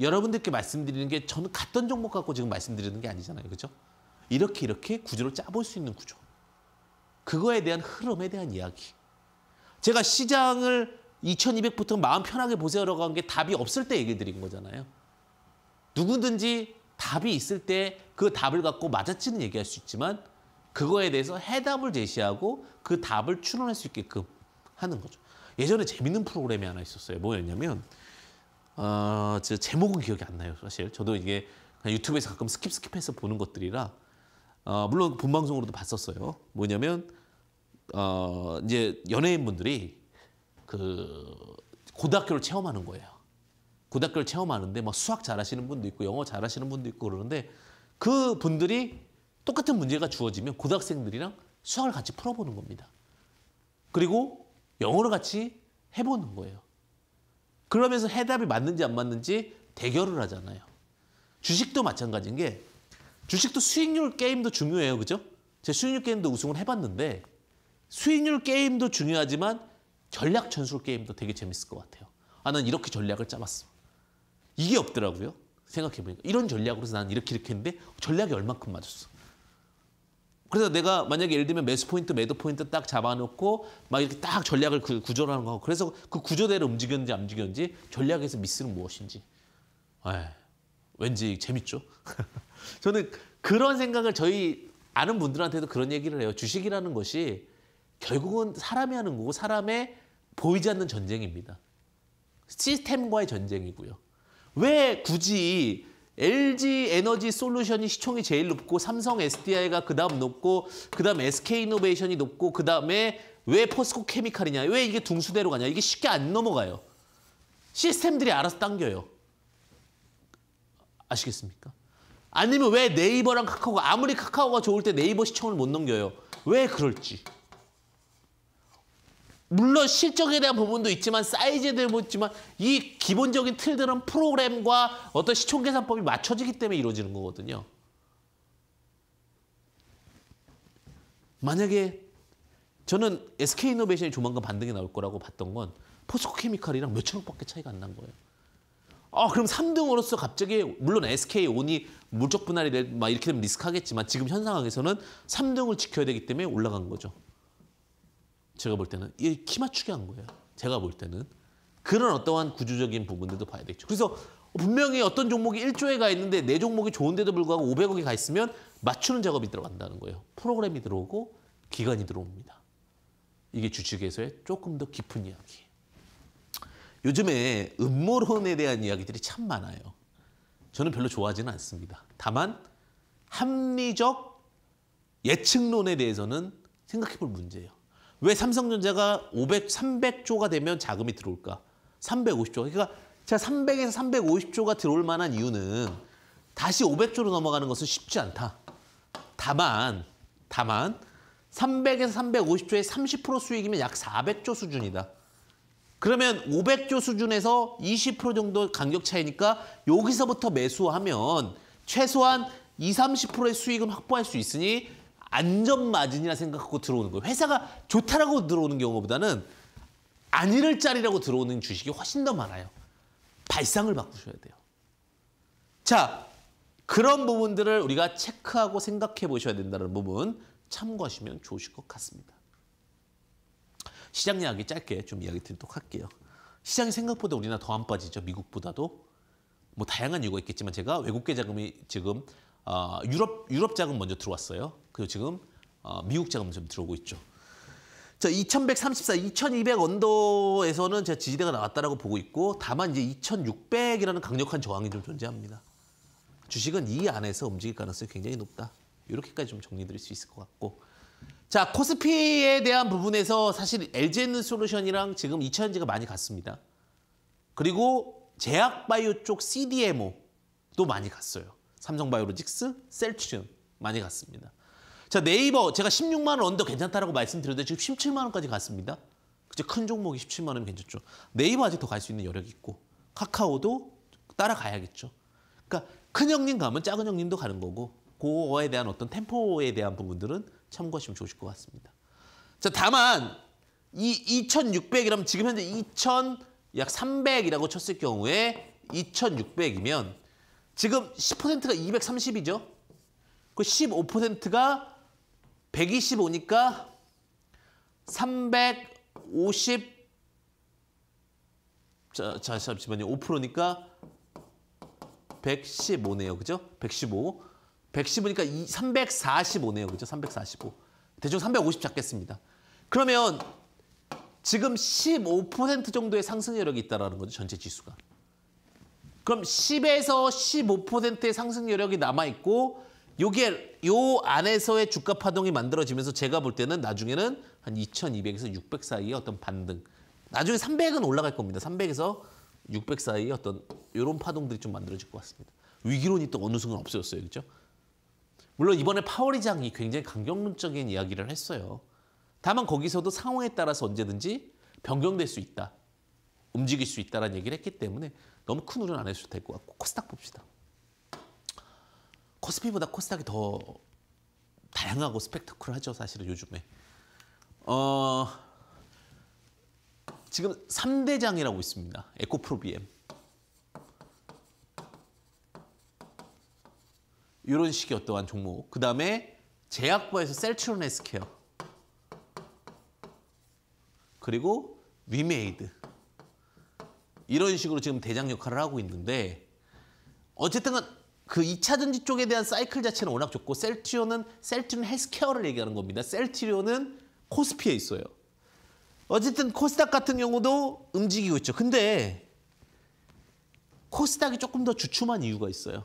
Speaker 1: 여러분들께 말씀드리는 게 저는 같던 종목 갖고 지금 말씀드리는 게 아니잖아요. 그죠? 이렇게 이렇게 구조를 짜볼 수 있는 구조. 그거에 대한 흐름에 대한 이야기. 제가 시장을 2200부터 마음 편하게 보세요라고 한 게 답이 없을 때 얘기 드린 거잖아요. 누구든지 답이 있을 때 그 답을 갖고 맞아치는 얘기할 수 있지만 그거에 대해서 해답을 제시하고 그 답을 추론할 수 있게끔 하는 거죠. 예전에 재밌는 프로그램이 하나 있었어요. 뭐였냐면 어, 제목은 기억이 안 나요, 사실. 저도 이게 유튜브에서 가끔 스킵 스킵해서 보는 것들이라 어, 물론 본방송으로도 봤었어요. 뭐냐면 어, 이제 연예인분들이 그 고등학교를 체험하는 거예요. 고등학교를 체험하는데 막 수학 잘하시는 분도 있고 영어 잘하시는 분도 있고 그러는데 그 분들이 똑같은 문제가 주어지면 고등학생들이랑 수학을 같이 풀어보는 겁니다. 그리고 영어를 같이 해보는 거예요. 그러면서 해답이 맞는지 안 맞는지 대결을 하잖아요. 주식도 마찬가지인 게 주식도 수익률 게임도 중요해요. 그죠? 제 수익률 게임도 우승을 해봤는데 수익률 게임도 중요하지만 전략 전술 게임도 되게 재밌을 것 같아요. 아, 난 이렇게 전략을 짜봤어. 이게 없더라고요. 생각해보니까. 이런 전략으로서 난 이렇게 이렇게 했는데 전략이 얼만큼 맞았어. 그래서 내가 만약에 예를 들면 매수 포인트, 매도 포인트 딱 잡아놓고 막 이렇게 딱 전략을 그구조하는 거고 그래서 그 구조대로 움직였는지 안 움직였는지 전략에서 미스는 무엇인지 에 예. 왠지 재밌죠. <laughs> 저는 그런 생각을 저희 아는 분들한테도 그런 얘기를 해요. 주식이라는 것이 결국은 사람이 하는 거고 사람의 보이지 않는 전쟁입니다. 시스템과의 전쟁이고요. 왜 굳이 LG 에너지 솔루션이 시총이 제일 높고 삼성 SDI가 그다음 높고 그다음 SK 이노베이션이 높고 그다음에 왜 포스코 케미칼이냐? 왜 이게 둥수대로 가냐? 이게 쉽게 안 넘어가요. 시스템들이 알아서 당겨요. 아시겠습니까? 아니면 왜 네이버랑 카카오가 아무리 카카오가 좋을 때 네이버 시청을 못 넘겨요? 왜 그럴지. 물론 실적에 대한 부분도 있지만 사이즈에 대한 뭐 부분도 있지만 이 기본적인 틀들은 프로그램과 어떤 시총 계산법이 맞춰지기 때문에 이루어지는 거거든요. 만약에 저는 SK이노베이션이 조만간 반등이 나올 거라고 봤던 건 포스코케미칼이랑 몇천억밖에 차이가 안 난 거예요. 아 그럼 3등으로서 갑자기 물론 SK온이 물적 분할이 될, 막 이렇게 되면 리스크하겠지만 지금 현 상황에서는 3등을 지켜야 되기 때문에 올라간 거죠. 제가 볼 때는 이 키 맞추게 한 거예요. 제가 볼 때는. 그런 어떠한 구조적인 부분들도 봐야 되겠죠. 그래서 분명히 어떤 종목이 1조에 가 있는데 내 네 종목이 좋은데도 불구하고 500억이 가 있으면 맞추는 작업이 들어간다는 거예요. 프로그램이 들어오고 기간이 들어옵니다. 이게 주식에서의 조금 더 깊은 이야기. 요즘에 음모론에 대한 이야기들이 참 많아요. 저는 별로 좋아하지는 않습니다. 다만 합리적 예측론에 대해서는 생각해 볼 문제예요. 왜 삼성전자가 500, 300조가 되면 자금이 들어올까? 350조. 그러니까 제가 300에서 350조가 들어올 만한 이유는 다시 500조로 넘어가는 것은 쉽지 않다. 다만, 다만 300에서 350조의 30% 수익이면 약 400조 수준이다. 그러면 500조 수준에서 20% 정도 간격 차이니까 여기서부터 매수하면 최소한 20, 30%의 수익은 확보할 수 있으니 안전마진이라 생각하고 들어오는 거예요. 회사가 좋다라고 들어오는 경우보다는 안 잃을 자리라고 들어오는 주식이 훨씬 더 많아요. 발상을 바꾸셔야 돼요. 자, 그런 부분들을 우리가 체크하고 생각해 보셔야 된다는 부분 참고하시면 좋으실 것 같습니다. 시장 이야기 짧게 좀 이야기 드리도록 할게요. 시장이 생각보다 우리나라 더안 빠지죠. 미국보다도. 뭐 다양한 이유가 있겠지만 제가 외국계 자금이 지금 어, 유럽 유럽 자금 먼저 들어왔어요. 그리고 지금 어, 미국 자금 좀 들어오고 있죠. 자, 2134, 2200 언더에서는 제가 지지대가 나왔다라고 보고 있고 다만 이제 2600이라는 강력한 저항이 좀 존재합니다. 주식은 이 안에서 움직일 가능성이 굉장히 높다. 이렇게까지 좀 정리드릴 수 있을 것 같고 자 코스피에 대한 부분에서 사실 LGN 솔루션이랑 지금 이차전지가 많이 갔습니다. 그리고 제약바이오 쪽 CDMO도 많이 갔어요. 삼성바이오로직스, 셀트리온 많이 갔습니다. 자 네이버 제가 16만 원 언더 괜찮다라고 말씀드렸는데 지금 17만 원까지 갔습니다. 그죠 큰 종목이 17만 원이면 괜찮죠. 네이버 아직 더 갈 수 있는 여력이 있고 카카오도 따라가야겠죠. 그러니까 큰 형님 가면 작은 형님도 가는 거고 그거에 대한 어떤 템포에 대한 부분들은 참고하시면 좋으실 것 같습니다. 자 다만 이 2,600이라면 지금 현재 2,약 0 0 0 300이라고 쳤을 경우에 2,600이면 지금 10%가 230이죠. 그 15%가 125니까 350 자, 자 잠시만요. 5%니까 115네요. 그죠? 115. 115니까 2, 345네요. 그죠? 345. 대충 350 잡겠습니다. 그러면 지금 15% 정도의 상승 여력이 있다는 라 거죠. 전체 지수가. 그럼 10에서 15%의 상승 여력이 남아있고 요게 요 안에서의 주가 파동이 만들어지면서 제가 볼 때는 나중에는 한 2200에서 600 사이의 어떤 반등. 나중에 300은 올라갈 겁니다. 300에서 600 사이의 어떤 요런 파동들이 좀 만들어질 것 같습니다. 위기론이 또 어느 순간 없어졌어요. 그렇죠? 물론 이번에 파월이장이 굉장히 강경론적인 이야기를 했어요. 다만 거기서도 상황에 따라서 언제든지 변경될 수 있다. 움직일 수 있다라는 얘기를 했기 때문에 너무 큰 우려는 안 해도 될 것 같고 코스닥 봅시다. 코스피보다 코스닥이 더 다양하고 스펙터클하죠 사실은 요즘에. 어, 지금 3대장이라고 있습니다. 에코프로비엠. 이런 식의 어떠한 종목. 그 다음에 제약바에서 셀트론 에스케어. 그리고 위메이드. 이런 식으로 지금 대장 역할을 하고 있는데 어쨌든 간그 2차전지 쪽에 대한 사이클 자체는 워낙 좋고 셀트리온은 셀트리온 헬스케어를 얘기하는 겁니다. 셀트리온은 코스피에 있어요. 어쨌든 코스닥 같은 경우도 움직이고 있죠. 근데 코스닥이 조금 더 주춤한 이유가 있어요.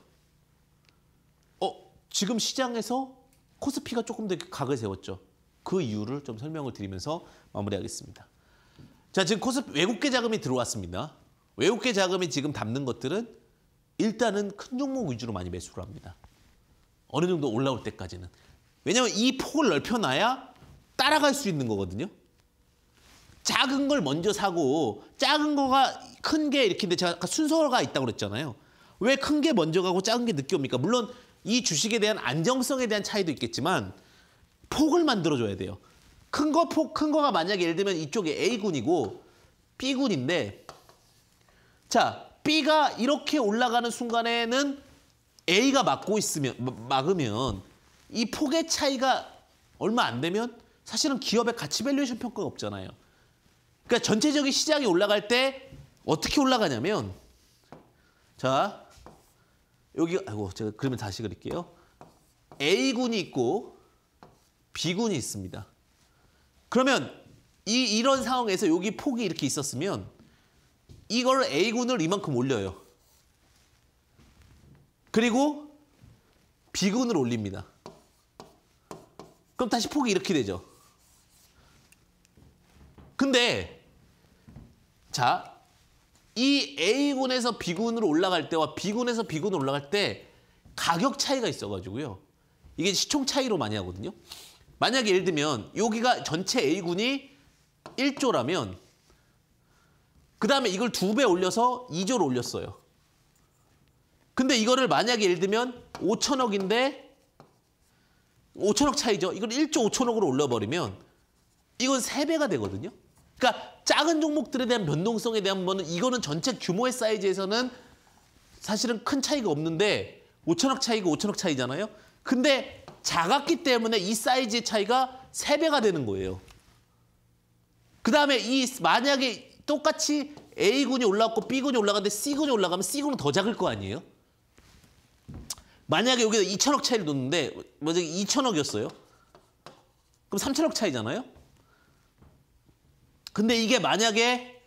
Speaker 1: 어, 지금 시장에서 코스피가 조금 더 각을 세웠죠. 그 이유를 좀 설명을 드리면서 마무리하겠습니다. 자, 지금 코스 외국계 자금이 들어왔습니다. 외국계 자금이 지금 담는 것들은 일단은 큰 종목 위주로 많이 매수를 합니다. 어느 정도 올라올 때까지는. 왜냐하면 이 폭을 넓혀놔야 따라갈 수 있는 거거든요. 작은 걸 먼저 사고 작은 거가 큰 게 이렇게 근데 제가 아까 순서가 있다고 그랬잖아요. 왜 큰 게 먼저 가고 작은 게 늦게 옵니까? 물론 이 주식에 대한 안정성에 대한 차이도 있겠지만 폭을 만들어줘야 돼요. 큰 거 폭, 큰 거가 만약에 예를 들면 이쪽에 A군이고 B군인데 자, B가 이렇게 올라가는 순간에는 A가 막고 있으면 막으면 이 폭의 차이가 얼마 안 되면 사실은 기업의 가치 밸류에이션 평가가 없잖아요. 그러니까 전체적인 시장이 올라갈 때 어떻게 올라가냐면 자 여기 아이고 제가 그러면 다시 그릴게요. A군이 있고 B군이 있습니다. 그러면 이 이런 상황에서 여기 폭이 이렇게 있었으면 이걸 A군을 이만큼 올려요. 그리고 B군을 올립니다. 그럼 다시 폭이 이렇게 되죠. 근데 자, 이 A군에서 B군으로 올라갈 때와 B군에서 B군으로 올라갈 때 가격 차이가 있어가지고요. 이게 시총 차이로 많이 하거든요. 만약에 예를 들면 여기가 전체 A군이 1조라면 그 다음에 이걸 두 배 올려서 2조를 올렸어요. 근데 이거를 만약에 예를 들면 5천억인데 5천억 차이죠. 이걸 1조 5천억으로 올려버리면 이건 3배가 되거든요. 그러니까 작은 종목들에 대한 변동성에 대한 거는 이거는 전체 규모의 사이즈에서는 사실은 큰 차이가 없는데 5천억 차이가 5천억 차이잖아요. 근데 작았기 때문에 이 사이즈의 차이가 3배가 되는 거예요. 그 다음에 이 만약에 똑같이 A군이 올라왔고 B군이 올라갔는데 C군이 올라가면 C군은 더 작을 거 아니에요? 만약에 여기서 2천억 차이를 뒀는데 만약에 2천억이었어요. 그럼 3천억 차이잖아요. 근데 이게 만약에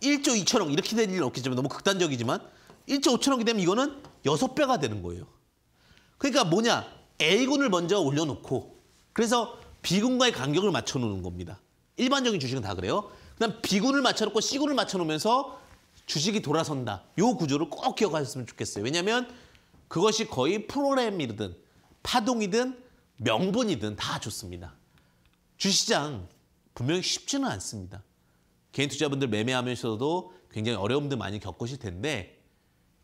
Speaker 1: 1조 2천억 이렇게 될 일은 없겠지만 너무 극단적이지만 1조 5천억이 되면 이거는 6배가 되는 거예요. 그러니까 뭐냐 A군을 먼저 올려놓고 그래서 B군과의 간격을 맞춰놓는 겁니다. 일반적인 주식은 다 그래요. 그다음 B군을 맞춰놓고 시군을 맞춰놓으면서 주식이 돌아선다. 요 구조를 꼭 기억하셨으면 좋겠어요. 왜냐하면 그것이 거의 프로그램이든 파동이든 명분이든 다 좋습니다. 주시장 분명히 쉽지는 않습니다. 개인 투자분들 매매하면서도 굉장히 어려움도 많이 겪으실 텐데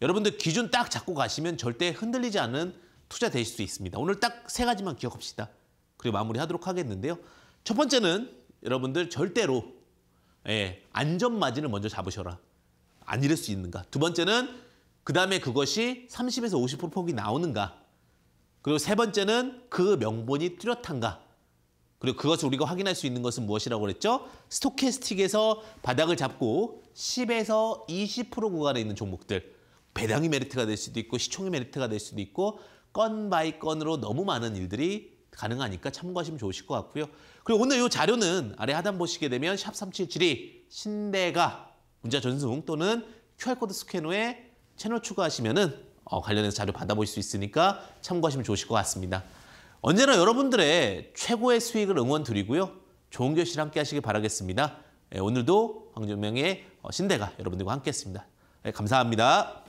Speaker 1: 여러분들 기준 딱 잡고 가시면 절대 흔들리지 않은 투자 되실 수 있습니다. 오늘 딱 세 가지만 기억합시다. 그리고 마무리하도록 하겠는데요. 첫 번째는 여러분들 절대로 예, 안전 마진을 먼저 잡으셔라. 안 이럴 수 있는가. 두 번째는 그 다음에 그것이 30에서 50% 폭이 나오는가. 그리고 세 번째는 그 명분이 뚜렷한가. 그리고 그것을 우리가 확인할 수 있는 것은 무엇이라고 그랬죠? 스토캐스틱에서 바닥을 잡고 10에서 20% 구간에 있는 종목들. 배당이 메리트가 될 수도 있고 시총이 메리트가 될 수도 있고 건 바이 건으로 너무 많은 일들이 가능하니까 참고하시면 좋으실 것 같고요. 그리고 오늘 이 자료는 아래 하단 보시게 되면 샵3772 신대가 문자 전송 또는 QR코드 스캔 후에 채널 추가하시면은 어, 관련해서 자료 받아볼 수 있으니까 참고하시면 좋으실 것 같습니다. 언제나 여러분들의 최고의 수익을 응원 드리고요. 좋은 교실 함께 하시길 바라겠습니다. 예, 오늘도 황정명의 어, 신대가 여러분들과 함께 했습니다. 예, 감사합니다.